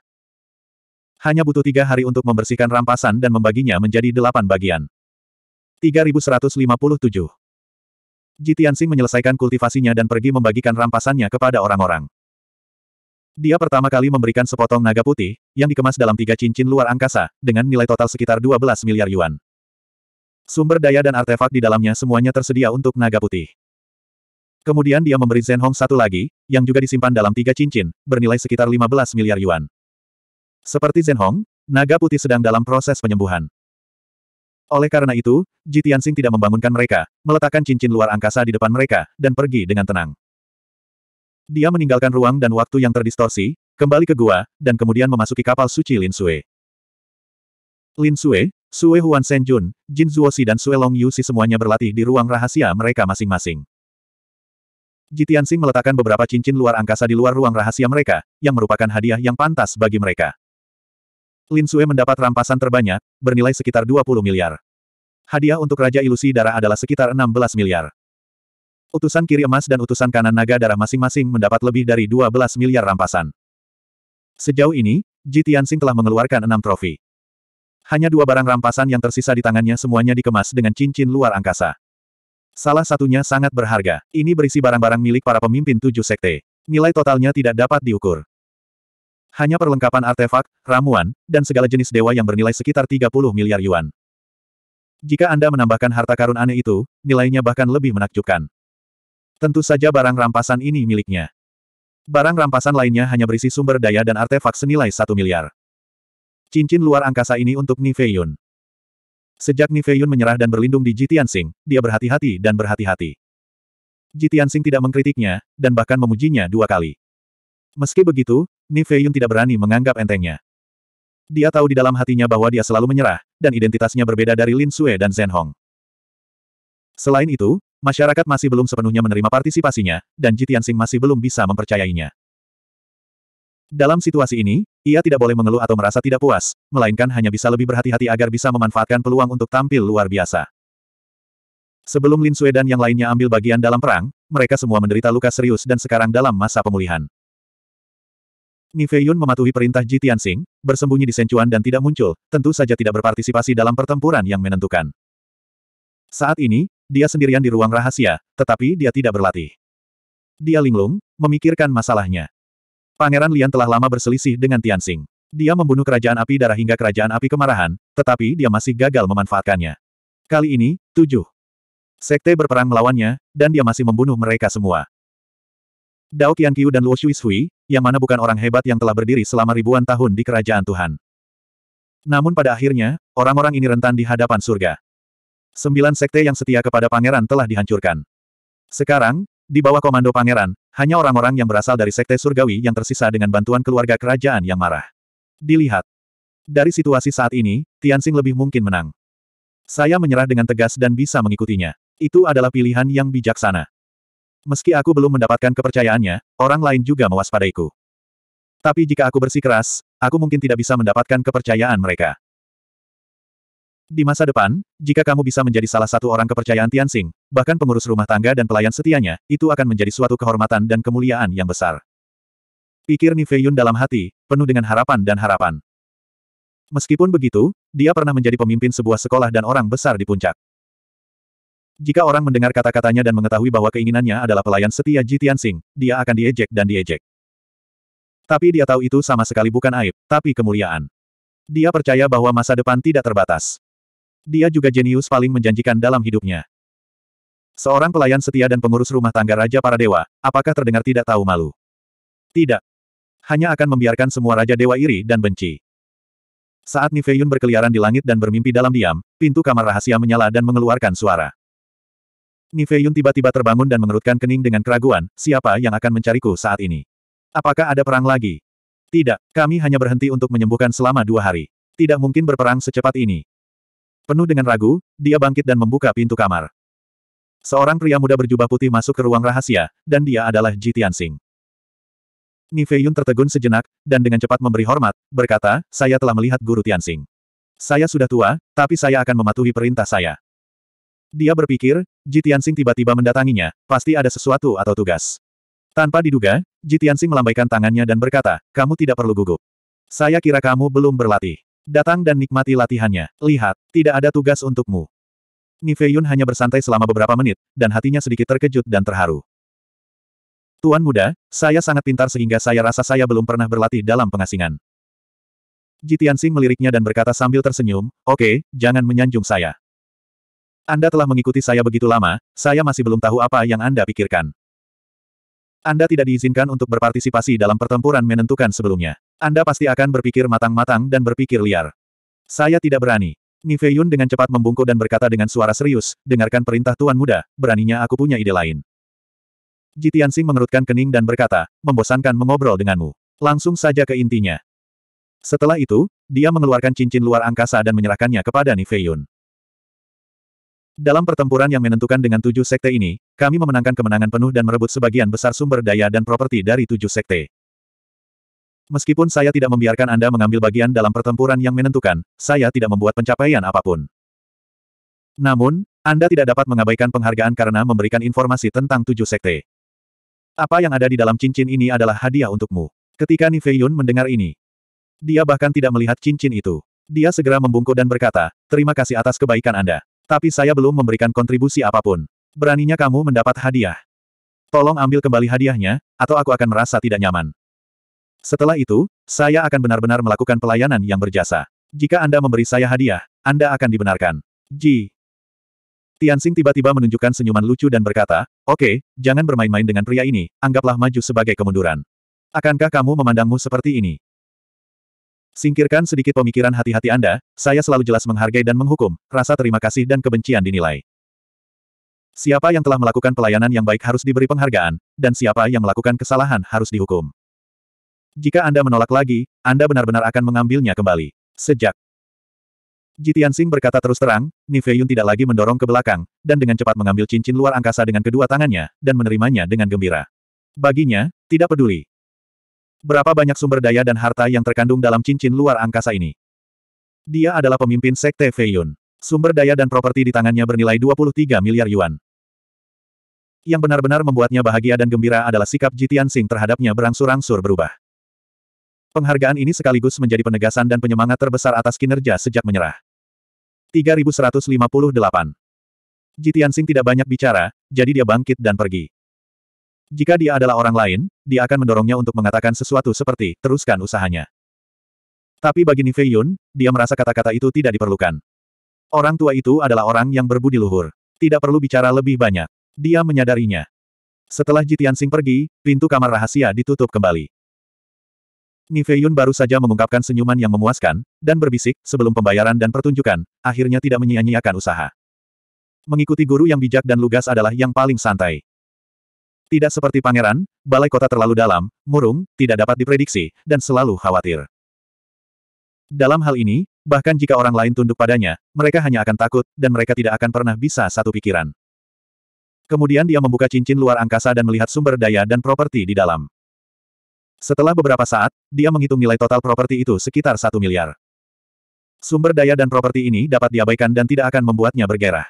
Hanya butuh tiga hari untuk membersihkan rampasan dan membaginya menjadi delapan bagian. 3157 Ji menyelesaikan kultivasinya dan pergi membagikan rampasannya kepada orang-orang. Dia pertama kali memberikan sepotong naga putih, yang dikemas dalam tiga cincin luar angkasa, dengan nilai total sekitar 12 miliar yuan. Sumber daya dan artefak di dalamnya semuanya tersedia untuk naga putih. Kemudian dia memberi Zen Hong satu lagi, yang juga disimpan dalam tiga cincin, bernilai sekitar 15 miliar yuan. Seperti Zen Hong, naga putih sedang dalam proses penyembuhan. Oleh karena itu, Ji tidak membangunkan mereka, meletakkan cincin luar angkasa di depan mereka, dan pergi dengan tenang. Dia meninggalkan ruang dan waktu yang terdistorsi, kembali ke gua, dan kemudian memasuki kapal suci Lin Sui. Lin Sui, Sue Huan Sen Jun, Jin Zuosi dan Sue Long Yusi semuanya berlatih di ruang rahasia mereka masing-masing. Jitiansing meletakkan beberapa cincin luar angkasa di luar ruang rahasia mereka, yang merupakan hadiah yang pantas bagi mereka. Lin Sue mendapat rampasan terbanyak, bernilai sekitar 20 miliar. Hadiah untuk Raja Ilusi Darah adalah sekitar 16 miliar. Utusan kiri emas dan utusan kanan naga darah masing-masing mendapat lebih dari 12 miliar rampasan. Sejauh ini, Ji Tianxing telah mengeluarkan enam trofi. Hanya dua barang rampasan yang tersisa di tangannya semuanya dikemas dengan cincin luar angkasa. Salah satunya sangat berharga. Ini berisi barang-barang milik para pemimpin tujuh sekte. Nilai totalnya tidak dapat diukur. Hanya perlengkapan artefak, ramuan, dan segala jenis dewa yang bernilai sekitar 30 miliar yuan. Jika Anda menambahkan harta karun aneh itu, nilainya bahkan lebih menakjubkan. Tentu saja barang rampasan ini miliknya. Barang rampasan lainnya hanya berisi sumber daya dan artefak senilai 1 miliar. Cincin luar angkasa ini untuk Nive Yun. Sejak Nive Yun menyerah dan berlindung di Jitian dia berhati-hati dan berhati-hati. Jitian tidak mengkritiknya, dan bahkan memujinya dua kali. Meski begitu, Nifeyun tidak berani menganggap entengnya. Dia tahu di dalam hatinya bahwa dia selalu menyerah, dan identitasnya berbeda dari Lin Sue dan Zhen Hong. Selain itu, masyarakat masih belum sepenuhnya menerima partisipasinya, dan Sing masih belum bisa mempercayainya. Dalam situasi ini, ia tidak boleh mengeluh atau merasa tidak puas, melainkan hanya bisa lebih berhati-hati agar bisa memanfaatkan peluang untuk tampil luar biasa. Sebelum Lin Sue dan yang lainnya ambil bagian dalam perang, mereka semua menderita luka serius dan sekarang dalam masa pemulihan. Niveyun mematuhi perintah Ji Tianxing, bersembunyi di Senchuan dan tidak muncul, tentu saja tidak berpartisipasi dalam pertempuran yang menentukan. Saat ini, dia sendirian di ruang rahasia, tetapi dia tidak berlatih. Dia linglung, memikirkan masalahnya. Pangeran Lian telah lama berselisih dengan Tianxing. Dia membunuh kerajaan api darah hingga kerajaan api kemarahan, tetapi dia masih gagal memanfaatkannya. Kali ini, tujuh. Sekte berperang melawannya, dan dia masih membunuh mereka semua. Dao Qianqiu dan Luo Shui, yang mana bukan orang hebat yang telah berdiri selama ribuan tahun di kerajaan Tuhan. Namun pada akhirnya, orang-orang ini rentan di hadapan surga. Sembilan sekte yang setia kepada pangeran telah dihancurkan. Sekarang, di bawah komando pangeran, hanya orang-orang yang berasal dari sekte surgawi yang tersisa dengan bantuan keluarga kerajaan yang marah. Dilihat. Dari situasi saat ini, Tianxing lebih mungkin menang. Saya menyerah dengan tegas dan bisa mengikutinya. Itu adalah pilihan yang bijaksana. Meski aku belum mendapatkan kepercayaannya, orang lain juga mewaspadaiku. Tapi jika aku bersikeras, aku mungkin tidak bisa mendapatkan kepercayaan mereka. Di masa depan, jika kamu bisa menjadi salah satu orang kepercayaan Tianxing, bahkan pengurus rumah tangga dan pelayan setianya, itu akan menjadi suatu kehormatan dan kemuliaan yang besar. Pikir Nifeyun dalam hati, penuh dengan harapan dan harapan. Meskipun begitu, dia pernah menjadi pemimpin sebuah sekolah dan orang besar di puncak. Jika orang mendengar kata-katanya dan mengetahui bahwa keinginannya adalah pelayan setia Ji Tianxing, dia akan diejek dan diejek. Tapi dia tahu itu sama sekali bukan aib, tapi kemuliaan. Dia percaya bahwa masa depan tidak terbatas. Dia juga jenius paling menjanjikan dalam hidupnya. Seorang pelayan setia dan pengurus rumah tangga Raja Para Dewa, apakah terdengar tidak tahu malu? Tidak. Hanya akan membiarkan semua Raja Dewa iri dan benci. Saat Nifeyun berkeliaran di langit dan bermimpi dalam diam, pintu kamar rahasia menyala dan mengeluarkan suara. Niveyun tiba-tiba terbangun dan mengerutkan kening dengan keraguan, siapa yang akan mencariku saat ini? Apakah ada perang lagi? Tidak, kami hanya berhenti untuk menyembuhkan selama dua hari. Tidak mungkin berperang secepat ini. Penuh dengan ragu, dia bangkit dan membuka pintu kamar. Seorang pria muda berjubah putih masuk ke ruang rahasia, dan dia adalah Ji Tianxing. Niveyun tertegun sejenak, dan dengan cepat memberi hormat, berkata, saya telah melihat guru Tianxing. Saya sudah tua, tapi saya akan mematuhi perintah saya. Dia berpikir, Ji tiba-tiba mendatanginya, pasti ada sesuatu atau tugas. Tanpa diduga, Ji melambaikan tangannya dan berkata, kamu tidak perlu gugup. Saya kira kamu belum berlatih. Datang dan nikmati latihannya. Lihat, tidak ada tugas untukmu. Nife hanya bersantai selama beberapa menit, dan hatinya sedikit terkejut dan terharu. Tuan muda, saya sangat pintar sehingga saya rasa saya belum pernah berlatih dalam pengasingan. Jitiansing meliriknya dan berkata sambil tersenyum, oke, okay, jangan menyanjung saya. Anda telah mengikuti saya begitu lama, saya masih belum tahu apa yang Anda pikirkan. Anda tidak diizinkan untuk berpartisipasi dalam pertempuran menentukan sebelumnya. Anda pasti akan berpikir matang-matang dan berpikir liar. Saya tidak berani. Niveyun dengan cepat membungkuk dan berkata dengan suara serius, dengarkan perintah Tuan Muda, beraninya aku punya ide lain. Jitiansing mengerutkan kening dan berkata, membosankan mengobrol denganmu. Langsung saja ke intinya. Setelah itu, dia mengeluarkan cincin luar angkasa dan menyerahkannya kepada Niveyun. Dalam pertempuran yang menentukan dengan tujuh sekte ini, kami memenangkan kemenangan penuh dan merebut sebagian besar sumber daya dan properti dari tujuh sekte. Meskipun saya tidak membiarkan Anda mengambil bagian dalam pertempuran yang menentukan, saya tidak membuat pencapaian apapun. Namun, Anda tidak dapat mengabaikan penghargaan karena memberikan informasi tentang tujuh sekte. Apa yang ada di dalam cincin ini adalah hadiah untukmu. Ketika Nifeyun mendengar ini, dia bahkan tidak melihat cincin itu. Dia segera membungkuk dan berkata, terima kasih atas kebaikan Anda. Tapi saya belum memberikan kontribusi apapun. Beraninya kamu mendapat hadiah. Tolong ambil kembali hadiahnya, atau aku akan merasa tidak nyaman. Setelah itu, saya akan benar-benar melakukan pelayanan yang berjasa. Jika Anda memberi saya hadiah, Anda akan dibenarkan. Ji. Tianxing tiba-tiba menunjukkan senyuman lucu dan berkata, Oke, okay, jangan bermain-main dengan pria ini, anggaplah maju sebagai kemunduran. Akankah kamu memandangmu seperti ini? Singkirkan sedikit pemikiran hati-hati Anda, saya selalu jelas menghargai dan menghukum, rasa terima kasih dan kebencian dinilai. Siapa yang telah melakukan pelayanan yang baik harus diberi penghargaan, dan siapa yang melakukan kesalahan harus dihukum. Jika Anda menolak lagi, Anda benar-benar akan mengambilnya kembali. Sejak Jitian Sing berkata terus terang, Nive Yun tidak lagi mendorong ke belakang, dan dengan cepat mengambil cincin luar angkasa dengan kedua tangannya, dan menerimanya dengan gembira. Baginya, tidak peduli, Berapa banyak sumber daya dan harta yang terkandung dalam cincin luar angkasa ini? Dia adalah pemimpin Sekte Feiyun. Sumber daya dan properti di tangannya bernilai 23 miliar yuan. Yang benar-benar membuatnya bahagia dan gembira adalah sikap Jitian Sing terhadapnya berangsur-angsur berubah. Penghargaan ini sekaligus menjadi penegasan dan penyemangat terbesar atas kinerja sejak menyerah. 3158 Jitian Sing tidak banyak bicara, jadi dia bangkit dan pergi. Jika dia adalah orang lain, dia akan mendorongnya untuk mengatakan sesuatu seperti, teruskan usahanya. Tapi bagi Nifei dia merasa kata-kata itu tidak diperlukan. Orang tua itu adalah orang yang berbudi luhur. Tidak perlu bicara lebih banyak. Dia menyadarinya. Setelah Jitian Sing pergi, pintu kamar rahasia ditutup kembali. Nifei baru saja mengungkapkan senyuman yang memuaskan, dan berbisik, sebelum pembayaran dan pertunjukan, akhirnya tidak menyia-nyiakan usaha. Mengikuti guru yang bijak dan lugas adalah yang paling santai. Tidak seperti pangeran, balai kota terlalu dalam, murung, tidak dapat diprediksi, dan selalu khawatir. Dalam hal ini, bahkan jika orang lain tunduk padanya, mereka hanya akan takut, dan mereka tidak akan pernah bisa satu pikiran. Kemudian dia membuka cincin luar angkasa dan melihat sumber daya dan properti di dalam. Setelah beberapa saat, dia menghitung nilai total properti itu sekitar satu miliar. Sumber daya dan properti ini dapat diabaikan dan tidak akan membuatnya bergerak.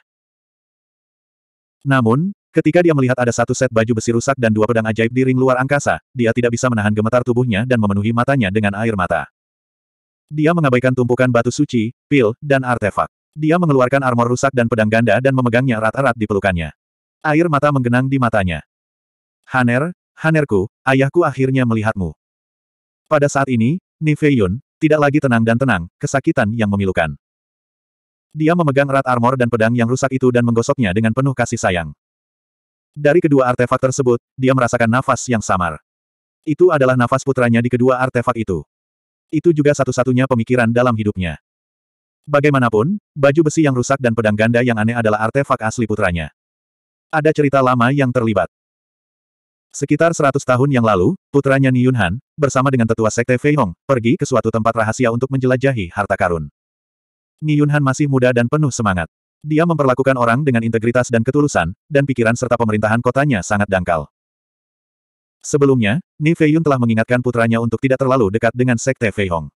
Namun, Ketika dia melihat ada satu set baju besi rusak dan dua pedang ajaib di ring luar angkasa, dia tidak bisa menahan gemetar tubuhnya dan memenuhi matanya dengan air mata. Dia mengabaikan tumpukan batu suci, pil, dan artefak. Dia mengeluarkan armor rusak dan pedang ganda dan memegangnya erat-erat di pelukannya. Air mata menggenang di matanya. Haner, Hanerku, ayahku akhirnya melihatmu. Pada saat ini, Nifeyun, tidak lagi tenang dan tenang, kesakitan yang memilukan. Dia memegang erat armor dan pedang yang rusak itu dan menggosoknya dengan penuh kasih sayang. Dari kedua artefak tersebut, dia merasakan nafas yang samar. Itu adalah nafas putranya di kedua artefak itu. Itu juga satu-satunya pemikiran dalam hidupnya. Bagaimanapun, baju besi yang rusak dan pedang ganda yang aneh adalah artefak asli putranya. Ada cerita lama yang terlibat. Sekitar 100 tahun yang lalu, putranya Ni Yunhan, bersama dengan tetua sekte Fei Hong, pergi ke suatu tempat rahasia untuk menjelajahi harta karun. Ni Yunhan masih muda dan penuh semangat. Dia memperlakukan orang dengan integritas dan ketulusan, dan pikiran serta pemerintahan kotanya sangat dangkal. Sebelumnya, Ni Feiyun telah mengingatkan putranya untuk tidak terlalu dekat dengan Sekte Hong.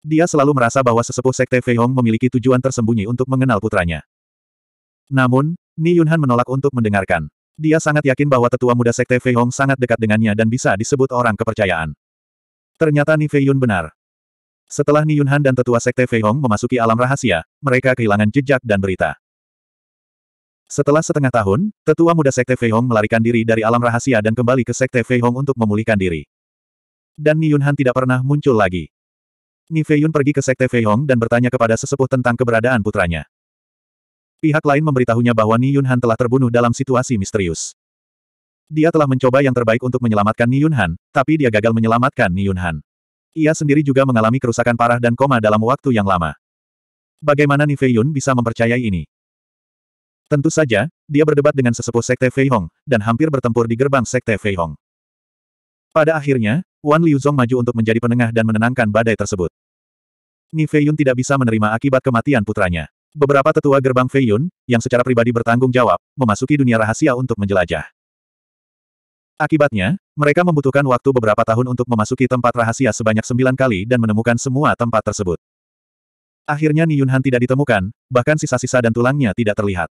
Dia selalu merasa bahwa sesepuh Sekte Hong memiliki tujuan tersembunyi untuk mengenal putranya. Namun, Ni Yunhan menolak untuk mendengarkan. Dia sangat yakin bahwa tetua muda Sekte Hong sangat dekat dengannya dan bisa disebut orang kepercayaan. Ternyata Ni Feiyun benar. Setelah Ni Yunhan dan tetua sekte Fei Hong memasuki alam rahasia, mereka kehilangan jejak dan berita. Setelah setengah tahun, tetua muda sekte Fei Hong melarikan diri dari alam rahasia dan kembali ke sekte Fei Hong untuk memulihkan diri. Dan Ni Yunhan tidak pernah muncul lagi. Ni Fei Yun pergi ke sekte Fei Hong dan bertanya kepada sesepuh tentang keberadaan putranya. Pihak lain memberitahunya bahwa Ni Yunhan telah terbunuh dalam situasi misterius. Dia telah mencoba yang terbaik untuk menyelamatkan Ni Yunhan, tapi dia gagal menyelamatkan Ni Yunhan. Ia sendiri juga mengalami kerusakan parah dan koma dalam waktu yang lama. Bagaimana Nive Yun bisa mempercayai ini? Tentu saja, dia berdebat dengan sesepuh Sekte Fei Hong, dan hampir bertempur di gerbang Sekte Fei Hong. Pada akhirnya, Wan Liuzong maju untuk menjadi penengah dan menenangkan badai tersebut. Ni Feiyun tidak bisa menerima akibat kematian putranya. Beberapa tetua gerbang Feiyun, yang secara pribadi bertanggung jawab, memasuki dunia rahasia untuk menjelajah. Akibatnya, mereka membutuhkan waktu beberapa tahun untuk memasuki tempat rahasia sebanyak sembilan kali dan menemukan semua tempat tersebut. Akhirnya Yunhan tidak ditemukan, bahkan sisa-sisa dan tulangnya tidak terlihat.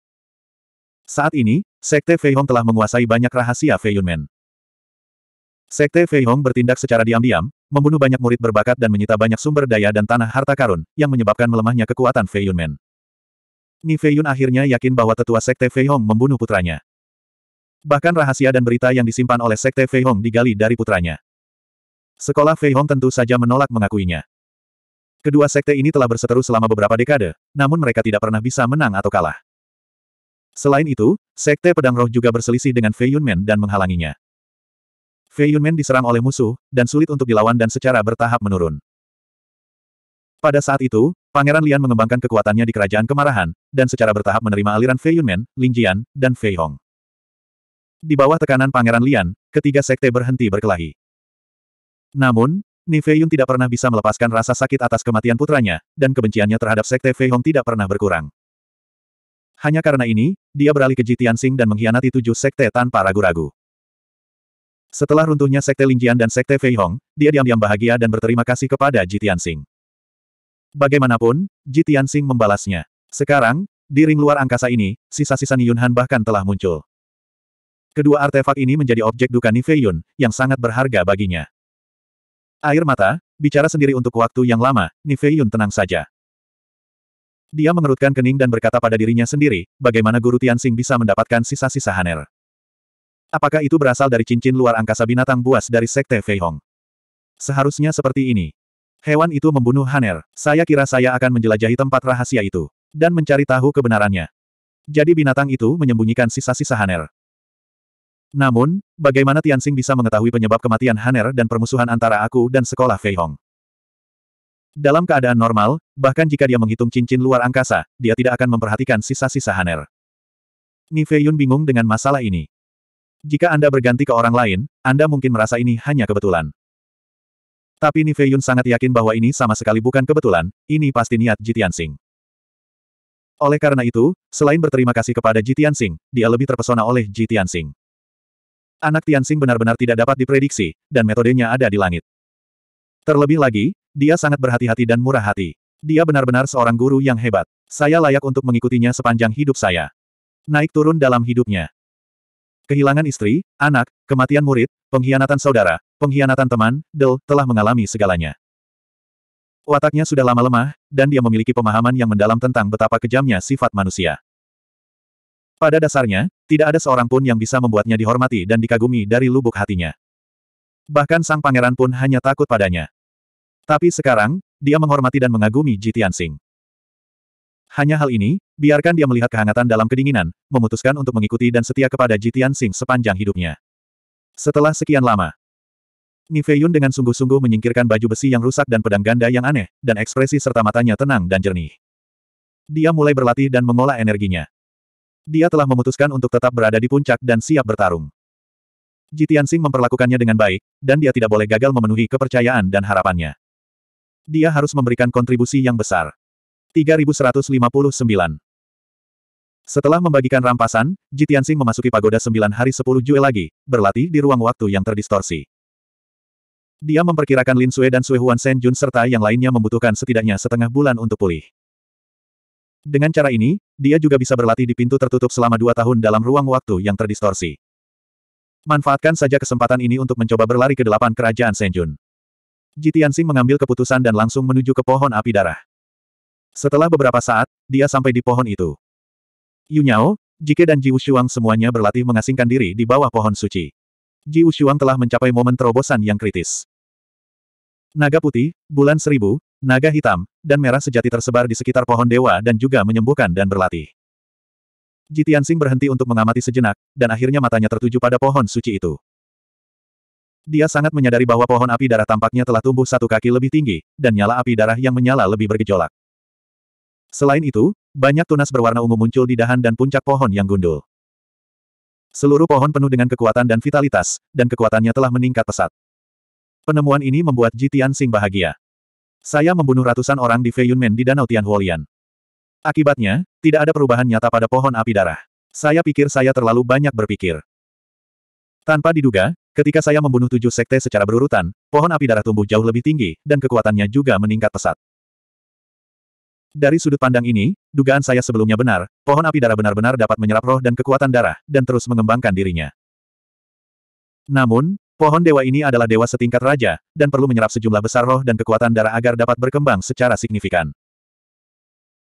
Saat ini, Sekte Fei Hong telah menguasai banyak rahasia Fei Yunmen. Sekte Fei Hong bertindak secara diam-diam, membunuh banyak murid berbakat dan menyita banyak sumber daya dan tanah harta karun, yang menyebabkan melemahnya kekuatan Fei Feiyunmen. Ni Yun akhirnya yakin bahwa tetua Sekte Fei Hong membunuh putranya. Bahkan rahasia dan berita yang disimpan oleh Sekte Fei Hong digali dari putranya. Sekolah Fei Hong tentu saja menolak mengakuinya. Kedua sekte ini telah berseteru selama beberapa dekade, namun mereka tidak pernah bisa menang atau kalah. Selain itu, Sekte Pedang Roh juga berselisih dengan Fei Yunmen dan menghalanginya. Fei Yunmen diserang oleh musuh, dan sulit untuk dilawan dan secara bertahap menurun. Pada saat itu, Pangeran Lian mengembangkan kekuatannya di Kerajaan Kemarahan, dan secara bertahap menerima aliran Fei Yunmen, Ling Jian, dan Fei Hong. Di bawah tekanan Pangeran Lian, ketiga sekte berhenti berkelahi. Namun, Nifeyun tidak pernah bisa melepaskan rasa sakit atas kematian putranya, dan kebenciannya terhadap sekte Fei Hong tidak pernah berkurang. Hanya karena ini, dia beralih ke Jitian Sing dan mengkhianati tujuh sekte tanpa ragu-ragu. Setelah runtuhnya sekte Lingjian dan sekte Fei Hong, dia diam-diam bahagia dan berterima kasih kepada Jitian Sing. Bagaimanapun, Jitian Sing membalasnya. Sekarang, di ring luar angkasa ini, sisa-sisa Niyunhan bahkan telah muncul. Kedua artefak ini menjadi objek duka Nifeyun, yang sangat berharga baginya. Air mata, bicara sendiri untuk waktu yang lama, Nifeyun tenang saja. Dia mengerutkan kening dan berkata pada dirinya sendiri, bagaimana Guru Tianxing bisa mendapatkan sisa-sisa Haner. Apakah itu berasal dari cincin luar angkasa binatang buas dari Sekte Feihong? Seharusnya seperti ini. Hewan itu membunuh Haner. Saya kira saya akan menjelajahi tempat rahasia itu. Dan mencari tahu kebenarannya. Jadi binatang itu menyembunyikan sisa-sisa Haner. Namun, bagaimana Tianxing bisa mengetahui penyebab kematian Haner dan permusuhan antara aku dan sekolah Fei Hong? Dalam keadaan normal, bahkan jika dia menghitung cincin luar angkasa, dia tidak akan memperhatikan sisa-sisa Haner. Ni Fei Yun bingung dengan masalah ini. Jika Anda berganti ke orang lain, Anda mungkin merasa ini hanya kebetulan. Tapi Ni Fei Yun sangat yakin bahwa ini sama sekali bukan kebetulan, ini pasti niat Ji Tianxing. Oleh karena itu, selain berterima kasih kepada Ji Tianxing, dia lebih terpesona oleh Ji Tianxing. Anak Tianxing benar-benar tidak dapat diprediksi, dan metodenya ada di langit. Terlebih lagi, dia sangat berhati-hati dan murah hati. Dia benar-benar seorang guru yang hebat. Saya layak untuk mengikutinya sepanjang hidup saya. Naik turun dalam hidupnya. Kehilangan istri, anak, kematian murid, pengkhianatan saudara, pengkhianatan teman, Del, telah mengalami segalanya. Wataknya sudah lama lemah, dan dia memiliki pemahaman yang mendalam tentang betapa kejamnya sifat manusia. Pada dasarnya, tidak ada seorang pun yang bisa membuatnya dihormati dan dikagumi dari lubuk hatinya. Bahkan sang pangeran pun hanya takut padanya. Tapi sekarang, dia menghormati dan mengagumi Jitian Sing. Hanya hal ini, biarkan dia melihat kehangatan dalam kedinginan, memutuskan untuk mengikuti dan setia kepada Jitian Sing sepanjang hidupnya. Setelah sekian lama, Niveyun dengan sungguh-sungguh menyingkirkan baju besi yang rusak dan pedang ganda yang aneh, dan ekspresi serta matanya tenang dan jernih. Dia mulai berlatih dan mengolah energinya. Dia telah memutuskan untuk tetap berada di puncak dan siap bertarung. Jitiansing memperlakukannya dengan baik, dan dia tidak boleh gagal memenuhi kepercayaan dan harapannya. Dia harus memberikan kontribusi yang besar. 3159 Setelah membagikan rampasan, Jitiansing memasuki pagoda 9 hari 10 Jue lagi, berlatih di ruang waktu yang terdistorsi. Dia memperkirakan Lin Sue dan Sue Huan Sen Jun serta yang lainnya membutuhkan setidaknya setengah bulan untuk pulih. Dengan cara ini, dia juga bisa berlatih di pintu tertutup selama dua tahun dalam ruang waktu yang terdistorsi. Manfaatkan saja kesempatan ini untuk mencoba berlari ke delapan kerajaan Senjun. Jitiansing mengambil keputusan dan langsung menuju ke pohon api darah. Setelah beberapa saat, dia sampai di pohon itu. Yu Nyao, Jike dan Ji Wushuang semuanya berlatih mengasingkan diri di bawah pohon suci. Ji Wushuang telah mencapai momen terobosan yang kritis. Naga putih, bulan seribu, naga hitam, dan merah sejati tersebar di sekitar pohon dewa dan juga menyembuhkan dan berlatih. Jitian Sing berhenti untuk mengamati sejenak, dan akhirnya matanya tertuju pada pohon suci itu. Dia sangat menyadari bahwa pohon api darah tampaknya telah tumbuh satu kaki lebih tinggi, dan nyala api darah yang menyala lebih bergejolak. Selain itu, banyak tunas berwarna ungu muncul di dahan dan puncak pohon yang gundul. Seluruh pohon penuh dengan kekuatan dan vitalitas, dan kekuatannya telah meningkat pesat. Penemuan ini membuat Jitian Sing bahagia. Saya membunuh ratusan orang di Feiyunmen di Danau Tianhuolian. Akibatnya, tidak ada perubahan nyata pada pohon api darah. Saya pikir saya terlalu banyak berpikir. Tanpa diduga, ketika saya membunuh tujuh sekte secara berurutan, pohon api darah tumbuh jauh lebih tinggi, dan kekuatannya juga meningkat pesat. Dari sudut pandang ini, dugaan saya sebelumnya benar, pohon api darah benar-benar dapat menyerap roh dan kekuatan darah, dan terus mengembangkan dirinya. Namun, Pohon dewa ini adalah dewa setingkat raja, dan perlu menyerap sejumlah besar roh dan kekuatan darah agar dapat berkembang secara signifikan.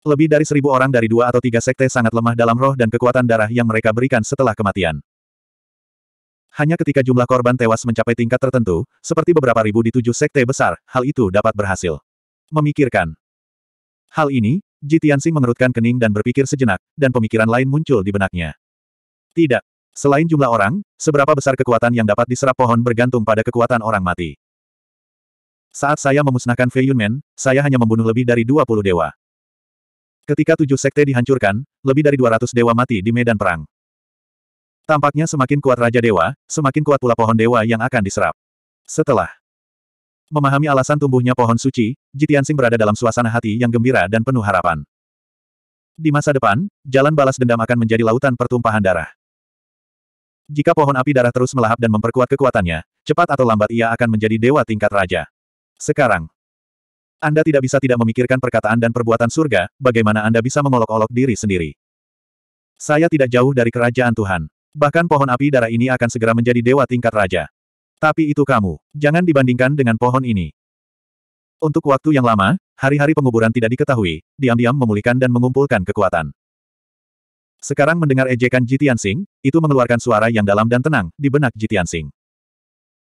Lebih dari seribu orang dari dua atau tiga sekte sangat lemah dalam roh dan kekuatan darah yang mereka berikan setelah kematian. Hanya ketika jumlah korban tewas mencapai tingkat tertentu, seperti beberapa ribu di tujuh sekte besar, hal itu dapat berhasil. Memikirkan. Hal ini, Jitian Sing mengerutkan kening dan berpikir sejenak, dan pemikiran lain muncul di benaknya. Tidak, Selain jumlah orang, seberapa besar kekuatan yang dapat diserap pohon bergantung pada kekuatan orang mati. Saat saya memusnahkan Fei Yunmen, saya hanya membunuh lebih dari 20 dewa. Ketika tujuh sekte dihancurkan, lebih dari 200 dewa mati di medan perang. Tampaknya semakin kuat Raja Dewa, semakin kuat pula pohon dewa yang akan diserap. Setelah memahami alasan tumbuhnya pohon suci, Jitiansing berada dalam suasana hati yang gembira dan penuh harapan. Di masa depan, jalan balas dendam akan menjadi lautan pertumpahan darah. Jika pohon api darah terus melahap dan memperkuat kekuatannya, cepat atau lambat ia akan menjadi dewa tingkat raja. Sekarang, Anda tidak bisa tidak memikirkan perkataan dan perbuatan surga, bagaimana Anda bisa mengolok-olok diri sendiri. Saya tidak jauh dari kerajaan Tuhan. Bahkan pohon api darah ini akan segera menjadi dewa tingkat raja. Tapi itu kamu, jangan dibandingkan dengan pohon ini. Untuk waktu yang lama, hari-hari penguburan tidak diketahui, diam-diam memulihkan dan mengumpulkan kekuatan. Sekarang mendengar ejekan Jitian Sing, itu mengeluarkan suara yang dalam dan tenang, di benak Jitian Sing.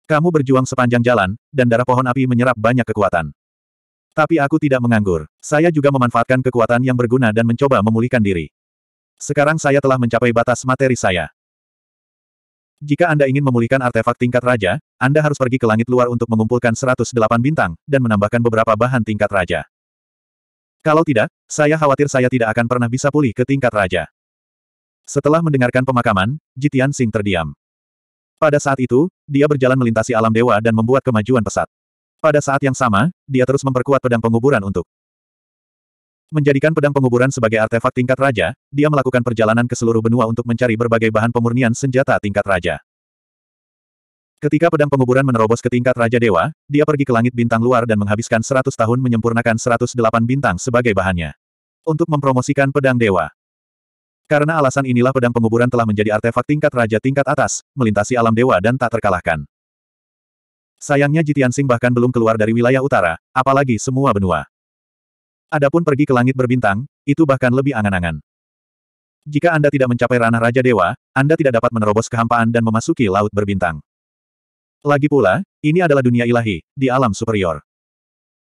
Kamu berjuang sepanjang jalan, dan darah pohon api menyerap banyak kekuatan. Tapi aku tidak menganggur. Saya juga memanfaatkan kekuatan yang berguna dan mencoba memulihkan diri. Sekarang saya telah mencapai batas materi saya. Jika Anda ingin memulihkan artefak tingkat raja, Anda harus pergi ke langit luar untuk mengumpulkan 108 bintang, dan menambahkan beberapa bahan tingkat raja. Kalau tidak, saya khawatir saya tidak akan pernah bisa pulih ke tingkat raja. Setelah mendengarkan pemakaman, Jitian Sing terdiam. Pada saat itu, dia berjalan melintasi alam dewa dan membuat kemajuan pesat. Pada saat yang sama, dia terus memperkuat pedang penguburan untuk menjadikan pedang penguburan sebagai artefak tingkat raja, dia melakukan perjalanan ke seluruh benua untuk mencari berbagai bahan pemurnian senjata tingkat raja. Ketika pedang penguburan menerobos ke tingkat Raja Dewa, dia pergi ke langit bintang luar dan menghabiskan 100 tahun menyempurnakan 108 bintang sebagai bahannya. Untuk mempromosikan pedang dewa, karena alasan inilah pedang penguburan telah menjadi artefak tingkat raja tingkat atas, melintasi alam dewa dan tak terkalahkan. Sayangnya Jitian Sing bahkan belum keluar dari wilayah utara, apalagi semua benua. Adapun pergi ke langit berbintang, itu bahkan lebih angan-angan. Jika Anda tidak mencapai ranah Raja Dewa, Anda tidak dapat menerobos kehampaan dan memasuki laut berbintang. Lagi pula, ini adalah dunia ilahi, di alam superior.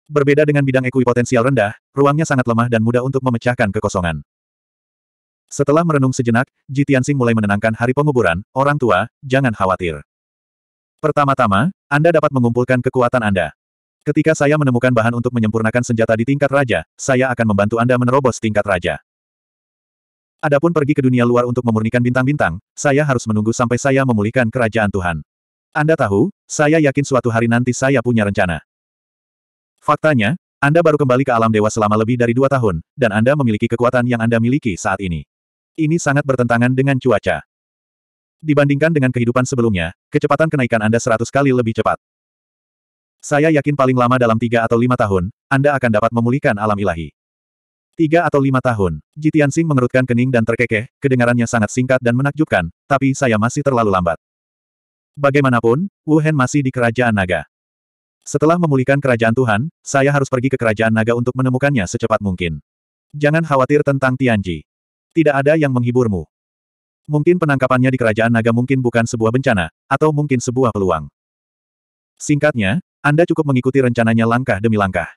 Berbeda dengan bidang ekuipotensial rendah, ruangnya sangat lemah dan mudah untuk memecahkan kekosongan. Setelah merenung sejenak, Ji Tianxing mulai menenangkan hari penguburan, orang tua, jangan khawatir. Pertama-tama, Anda dapat mengumpulkan kekuatan Anda. Ketika saya menemukan bahan untuk menyempurnakan senjata di tingkat raja, saya akan membantu Anda menerobos tingkat raja. Adapun pergi ke dunia luar untuk memurnikan bintang-bintang, saya harus menunggu sampai saya memulihkan kerajaan Tuhan. Anda tahu, saya yakin suatu hari nanti saya punya rencana. Faktanya, Anda baru kembali ke alam dewa selama lebih dari dua tahun, dan Anda memiliki kekuatan yang Anda miliki saat ini. Ini sangat bertentangan dengan cuaca. Dibandingkan dengan kehidupan sebelumnya, kecepatan kenaikan Anda seratus kali lebih cepat. Saya yakin paling lama dalam tiga atau lima tahun, Anda akan dapat memulihkan alam ilahi. Tiga atau lima tahun, Jitian Sing mengerutkan kening dan terkekeh, kedengarannya sangat singkat dan menakjubkan, tapi saya masih terlalu lambat. Bagaimanapun, Wu Hen masih di kerajaan naga. Setelah memulihkan kerajaan Tuhan, saya harus pergi ke kerajaan naga untuk menemukannya secepat mungkin. Jangan khawatir tentang Tianji. Tidak ada yang menghiburmu. Mungkin penangkapannya di kerajaan naga mungkin bukan sebuah bencana, atau mungkin sebuah peluang. Singkatnya, Anda cukup mengikuti rencananya langkah demi langkah.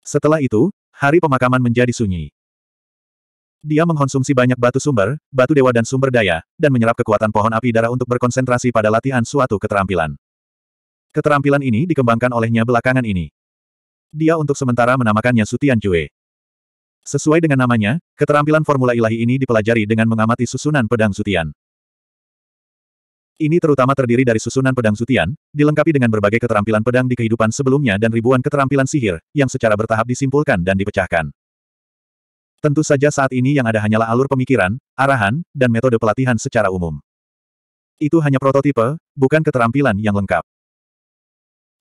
Setelah itu, hari pemakaman menjadi sunyi. Dia mengkonsumsi banyak batu sumber, batu dewa dan sumber daya, dan menyerap kekuatan pohon api darah untuk berkonsentrasi pada latihan suatu keterampilan. Keterampilan ini dikembangkan olehnya belakangan ini. Dia untuk sementara menamakannya Sutian Jue. Sesuai dengan namanya, keterampilan formula ilahi ini dipelajari dengan mengamati susunan pedang sutian. Ini terutama terdiri dari susunan pedang sutian, dilengkapi dengan berbagai keterampilan pedang di kehidupan sebelumnya dan ribuan keterampilan sihir, yang secara bertahap disimpulkan dan dipecahkan. Tentu saja saat ini yang ada hanyalah alur pemikiran, arahan, dan metode pelatihan secara umum. Itu hanya prototipe, bukan keterampilan yang lengkap.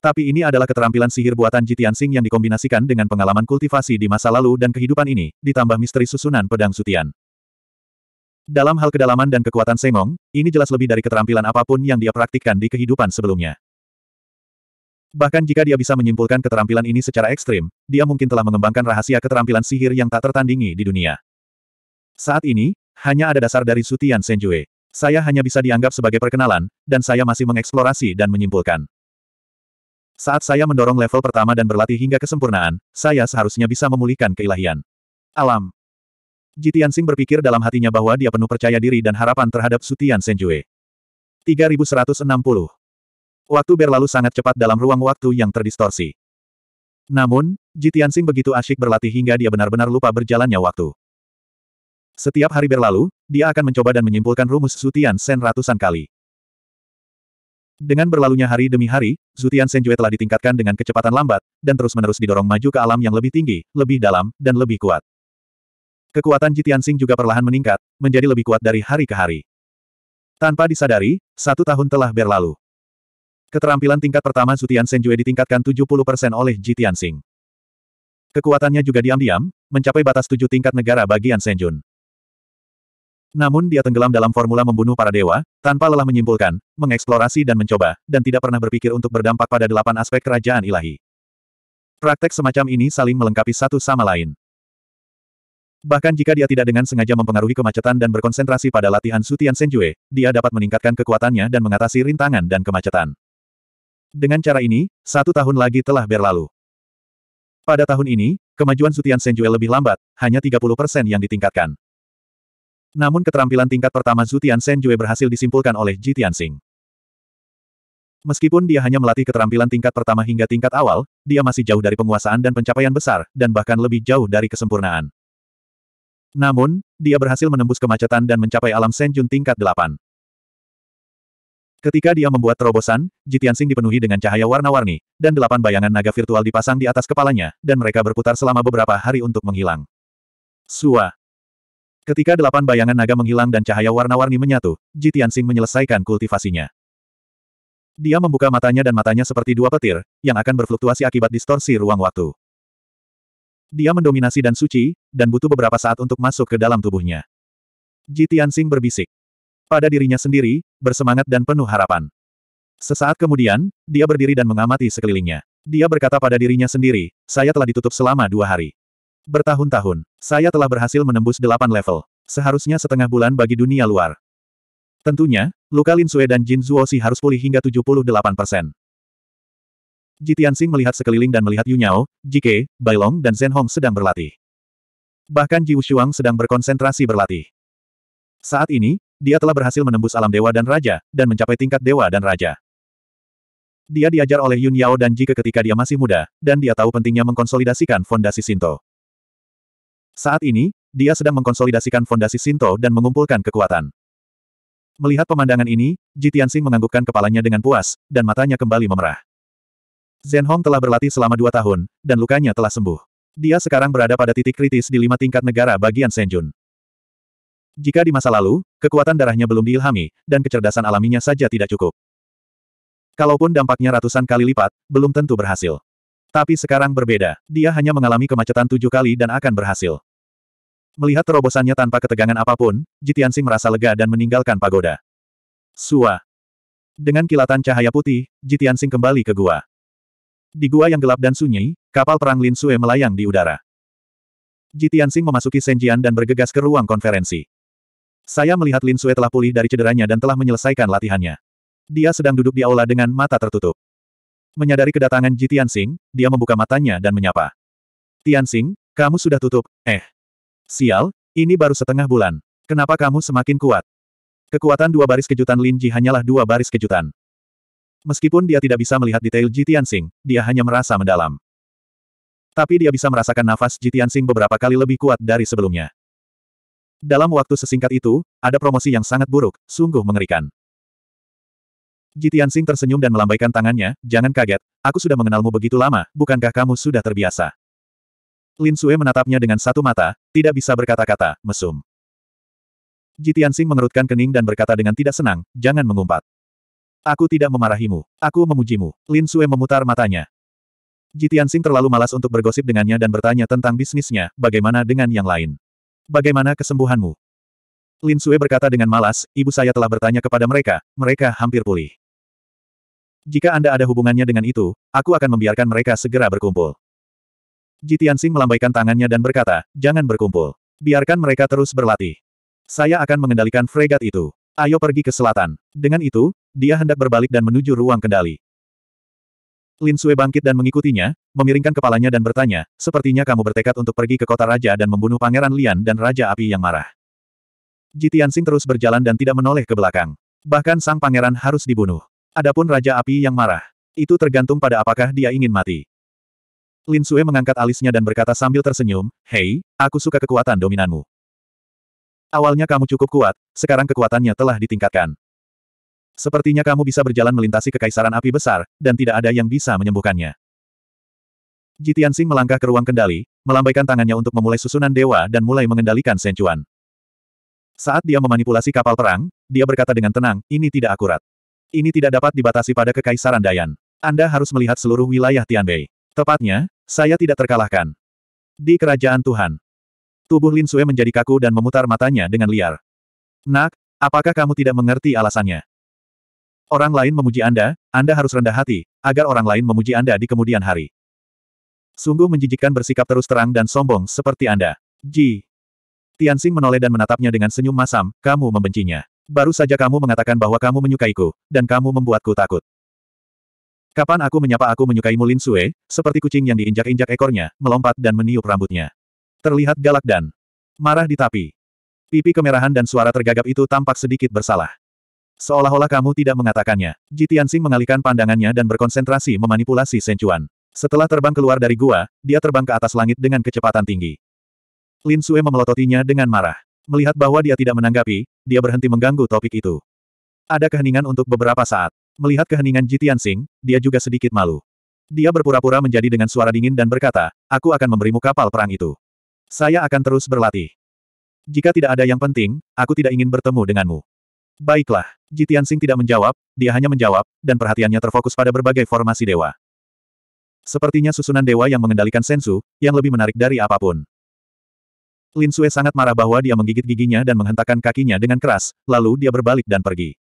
Tapi ini adalah keterampilan sihir buatan Jitian Sing yang dikombinasikan dengan pengalaman kultivasi di masa lalu dan kehidupan ini, ditambah misteri susunan pedang sutian. Dalam hal kedalaman dan kekuatan Sengong, ini jelas lebih dari keterampilan apapun yang dia praktikkan di kehidupan sebelumnya. Bahkan jika dia bisa menyimpulkan keterampilan ini secara ekstrim, dia mungkin telah mengembangkan rahasia keterampilan sihir yang tak tertandingi di dunia. Saat ini, hanya ada dasar dari Sutian Senjue. Saya hanya bisa dianggap sebagai perkenalan, dan saya masih mengeksplorasi dan menyimpulkan. Saat saya mendorong level pertama dan berlatih hingga kesempurnaan, saya seharusnya bisa memulihkan keilahian. Alam. Jitian Sing berpikir dalam hatinya bahwa dia penuh percaya diri dan harapan terhadap Sutian Senjue. 3160. Waktu berlalu sangat cepat dalam ruang waktu yang terdistorsi. Namun, Jitian Sing begitu asyik berlatih hingga dia benar-benar lupa berjalannya waktu. Setiap hari berlalu, dia akan mencoba dan menyimpulkan rumus Sutian Sen ratusan kali. Dengan berlalunya hari demi hari, Zutian Senjue telah ditingkatkan dengan kecepatan lambat, dan terus-menerus didorong maju ke alam yang lebih tinggi, lebih dalam, dan lebih kuat. Kekuatan Jitian Sing juga perlahan meningkat, menjadi lebih kuat dari hari ke hari. Tanpa disadari, satu tahun telah berlalu. Keterampilan tingkat pertama Zutian Senjue ditingkatkan 70% oleh Jitian Sing. Kekuatannya juga diam-diam, mencapai batas tujuh tingkat negara bagian Senjun. Namun dia tenggelam dalam formula membunuh para dewa, tanpa lelah menyimpulkan, mengeksplorasi dan mencoba, dan tidak pernah berpikir untuk berdampak pada delapan aspek kerajaan ilahi. Praktek semacam ini saling melengkapi satu sama lain. Bahkan jika dia tidak dengan sengaja mempengaruhi kemacetan dan berkonsentrasi pada latihan Sutian Senjue, dia dapat meningkatkan kekuatannya dan mengatasi rintangan dan kemacetan. Dengan cara ini, satu tahun lagi telah berlalu. Pada tahun ini, kemajuan Sutian Senjue lebih lambat, hanya 30% yang ditingkatkan. Namun keterampilan tingkat pertama Zutian Tianzhen Jue berhasil disimpulkan oleh Ji Tianxing. Meskipun dia hanya melatih keterampilan tingkat pertama hingga tingkat awal, dia masih jauh dari penguasaan dan pencapaian besar, dan bahkan lebih jauh dari kesempurnaan. Namun, dia berhasil menembus kemacetan dan mencapai alam Senjun tingkat delapan. Ketika dia membuat terobosan, Jitiansing dipenuhi dengan cahaya warna-warni, dan delapan bayangan naga virtual dipasang di atas kepalanya, dan mereka berputar selama beberapa hari untuk menghilang. Suah. Ketika delapan bayangan naga menghilang dan cahaya warna-warni menyatu, Ji menyelesaikan kultivasinya. Dia membuka matanya dan matanya seperti dua petir, yang akan berfluktuasi akibat distorsi ruang waktu. Dia mendominasi dan suci, dan butuh beberapa saat untuk masuk ke dalam tubuhnya. Ji berbisik. Pada dirinya sendiri, bersemangat dan penuh harapan. Sesaat kemudian, dia berdiri dan mengamati sekelilingnya. Dia berkata pada dirinya sendiri, saya telah ditutup selama dua hari. Bertahun-tahun, saya telah berhasil menembus delapan level. Seharusnya setengah bulan bagi dunia luar. Tentunya, luka Lin Sue dan Jin Zuoxi harus pulih hingga 78 persen. Ji Tianxing melihat sekeliling dan melihat Yu Nyao, Jike, Bailong dan Zhen Hong sedang berlatih. Bahkan Ji Wushuang sedang berkonsentrasi berlatih. Saat ini, dia telah berhasil menembus alam dewa dan raja, dan mencapai tingkat dewa dan raja. Dia diajar oleh Yun Yao dan Jike ketika dia masih muda, dan dia tahu pentingnya mengkonsolidasikan fondasi Sinto. Saat ini, dia sedang mengkonsolidasikan fondasi Sinto dan mengumpulkan kekuatan. Melihat pemandangan ini, Jitiansing menganggukkan kepalanya dengan puas, dan matanya kembali memerah. Zhen Hong telah berlatih selama dua tahun, dan lukanya telah sembuh. Dia sekarang berada pada titik kritis di lima tingkat negara bagian Senjun. Jika di masa lalu, kekuatan darahnya belum diilhami, dan kecerdasan alaminya saja tidak cukup. Kalaupun dampaknya ratusan kali lipat, belum tentu berhasil. Tapi sekarang berbeda, dia hanya mengalami kemacetan tujuh kali dan akan berhasil. Melihat terobosannya tanpa ketegangan apapun, Jitiansi merasa lega dan meninggalkan pagoda. Sua. Dengan kilatan cahaya putih, Jitiansi kembali ke gua. Di gua yang gelap dan sunyi, kapal perang Lin Sue melayang di udara. Jitiansi memasuki Senjian dan bergegas ke ruang konferensi. Saya melihat Lin Sue telah pulih dari cederanya dan telah menyelesaikan latihannya. Dia sedang duduk di aula dengan mata tertutup. Menyadari kedatangan Ji Tianxing, dia membuka matanya dan menyapa. Tianxing, kamu sudah tutup, eh. Sial, ini baru setengah bulan. Kenapa kamu semakin kuat? Kekuatan dua baris kejutan Lin Ji hanyalah dua baris kejutan. Meskipun dia tidak bisa melihat detail Ji Tianxing, dia hanya merasa mendalam. Tapi dia bisa merasakan nafas Ji Tianxing beberapa kali lebih kuat dari sebelumnya. Dalam waktu sesingkat itu, ada promosi yang sangat buruk, sungguh mengerikan. Jitian Sing tersenyum dan melambaikan tangannya, jangan kaget, aku sudah mengenalmu begitu lama, bukankah kamu sudah terbiasa? Lin Sue menatapnya dengan satu mata, tidak bisa berkata-kata, mesum. Jitian Sing mengerutkan kening dan berkata dengan tidak senang, jangan mengumpat. Aku tidak memarahimu, aku memujimu. Lin Sue memutar matanya. Jitian Sing terlalu malas untuk bergosip dengannya dan bertanya tentang bisnisnya, bagaimana dengan yang lain? Bagaimana kesembuhanmu? Lin Sue berkata dengan malas, ibu saya telah bertanya kepada mereka, mereka hampir pulih. Jika Anda ada hubungannya dengan itu, aku akan membiarkan mereka segera berkumpul. Jitiansing melambaikan tangannya dan berkata, jangan berkumpul. Biarkan mereka terus berlatih. Saya akan mengendalikan fregat itu. Ayo pergi ke selatan. Dengan itu, dia hendak berbalik dan menuju ruang kendali. Lin Sui bangkit dan mengikutinya, memiringkan kepalanya dan bertanya, sepertinya kamu bertekad untuk pergi ke kota raja dan membunuh Pangeran Lian dan Raja Api yang marah. Jitiansing terus berjalan dan tidak menoleh ke belakang. Bahkan sang pangeran harus dibunuh. Adapun Raja Api yang marah. Itu tergantung pada apakah dia ingin mati. Lin Sue mengangkat alisnya dan berkata sambil tersenyum, Hei, aku suka kekuatan dominanmu. Awalnya kamu cukup kuat, sekarang kekuatannya telah ditingkatkan. Sepertinya kamu bisa berjalan melintasi kekaisaran api besar, dan tidak ada yang bisa menyembuhkannya. Jitian Sing melangkah ke ruang kendali, melambaikan tangannya untuk memulai susunan dewa dan mulai mengendalikan Sencuan. Saat dia memanipulasi kapal perang, dia berkata dengan tenang, ini tidak akurat. Ini tidak dapat dibatasi pada Kekaisaran Dayan. Anda harus melihat seluruh wilayah Tianbei. Tepatnya, saya tidak terkalahkan. Di Kerajaan Tuhan. Tubuh Lin Sue menjadi kaku dan memutar matanya dengan liar. Nak, apakah kamu tidak mengerti alasannya? Orang lain memuji Anda, Anda harus rendah hati, agar orang lain memuji Anda di kemudian hari. Sungguh menjijikkan bersikap terus terang dan sombong seperti Anda. Ji. Tianxing menoleh dan menatapnya dengan senyum masam, kamu membencinya. Baru saja kamu mengatakan bahwa kamu menyukaiku, dan kamu membuatku takut. Kapan aku menyapa aku menyukaimu Lin Sue, seperti kucing yang diinjak-injak ekornya, melompat dan meniup rambutnya. Terlihat galak dan marah di tapi. Pipi kemerahan dan suara tergagap itu tampak sedikit bersalah. Seolah-olah kamu tidak mengatakannya. Jitiansing mengalihkan pandangannya dan berkonsentrasi memanipulasi Sencuan. Setelah terbang keluar dari gua, dia terbang ke atas langit dengan kecepatan tinggi. Lin Sue memelototinya dengan marah. Melihat bahwa dia tidak menanggapi, dia berhenti mengganggu topik itu. Ada keheningan untuk beberapa saat. Melihat keheningan Jitian Sing, dia juga sedikit malu. Dia berpura-pura menjadi dengan suara dingin dan berkata, aku akan memberimu kapal perang itu. Saya akan terus berlatih. Jika tidak ada yang penting, aku tidak ingin bertemu denganmu. Baiklah, Jitian Sing tidak menjawab, dia hanya menjawab, dan perhatiannya terfokus pada berbagai formasi dewa. Sepertinya susunan dewa yang mengendalikan sensu, yang lebih menarik dari apapun. Lin Sue sangat marah bahwa dia menggigit giginya dan menghentakkan kakinya dengan keras, lalu dia berbalik dan pergi.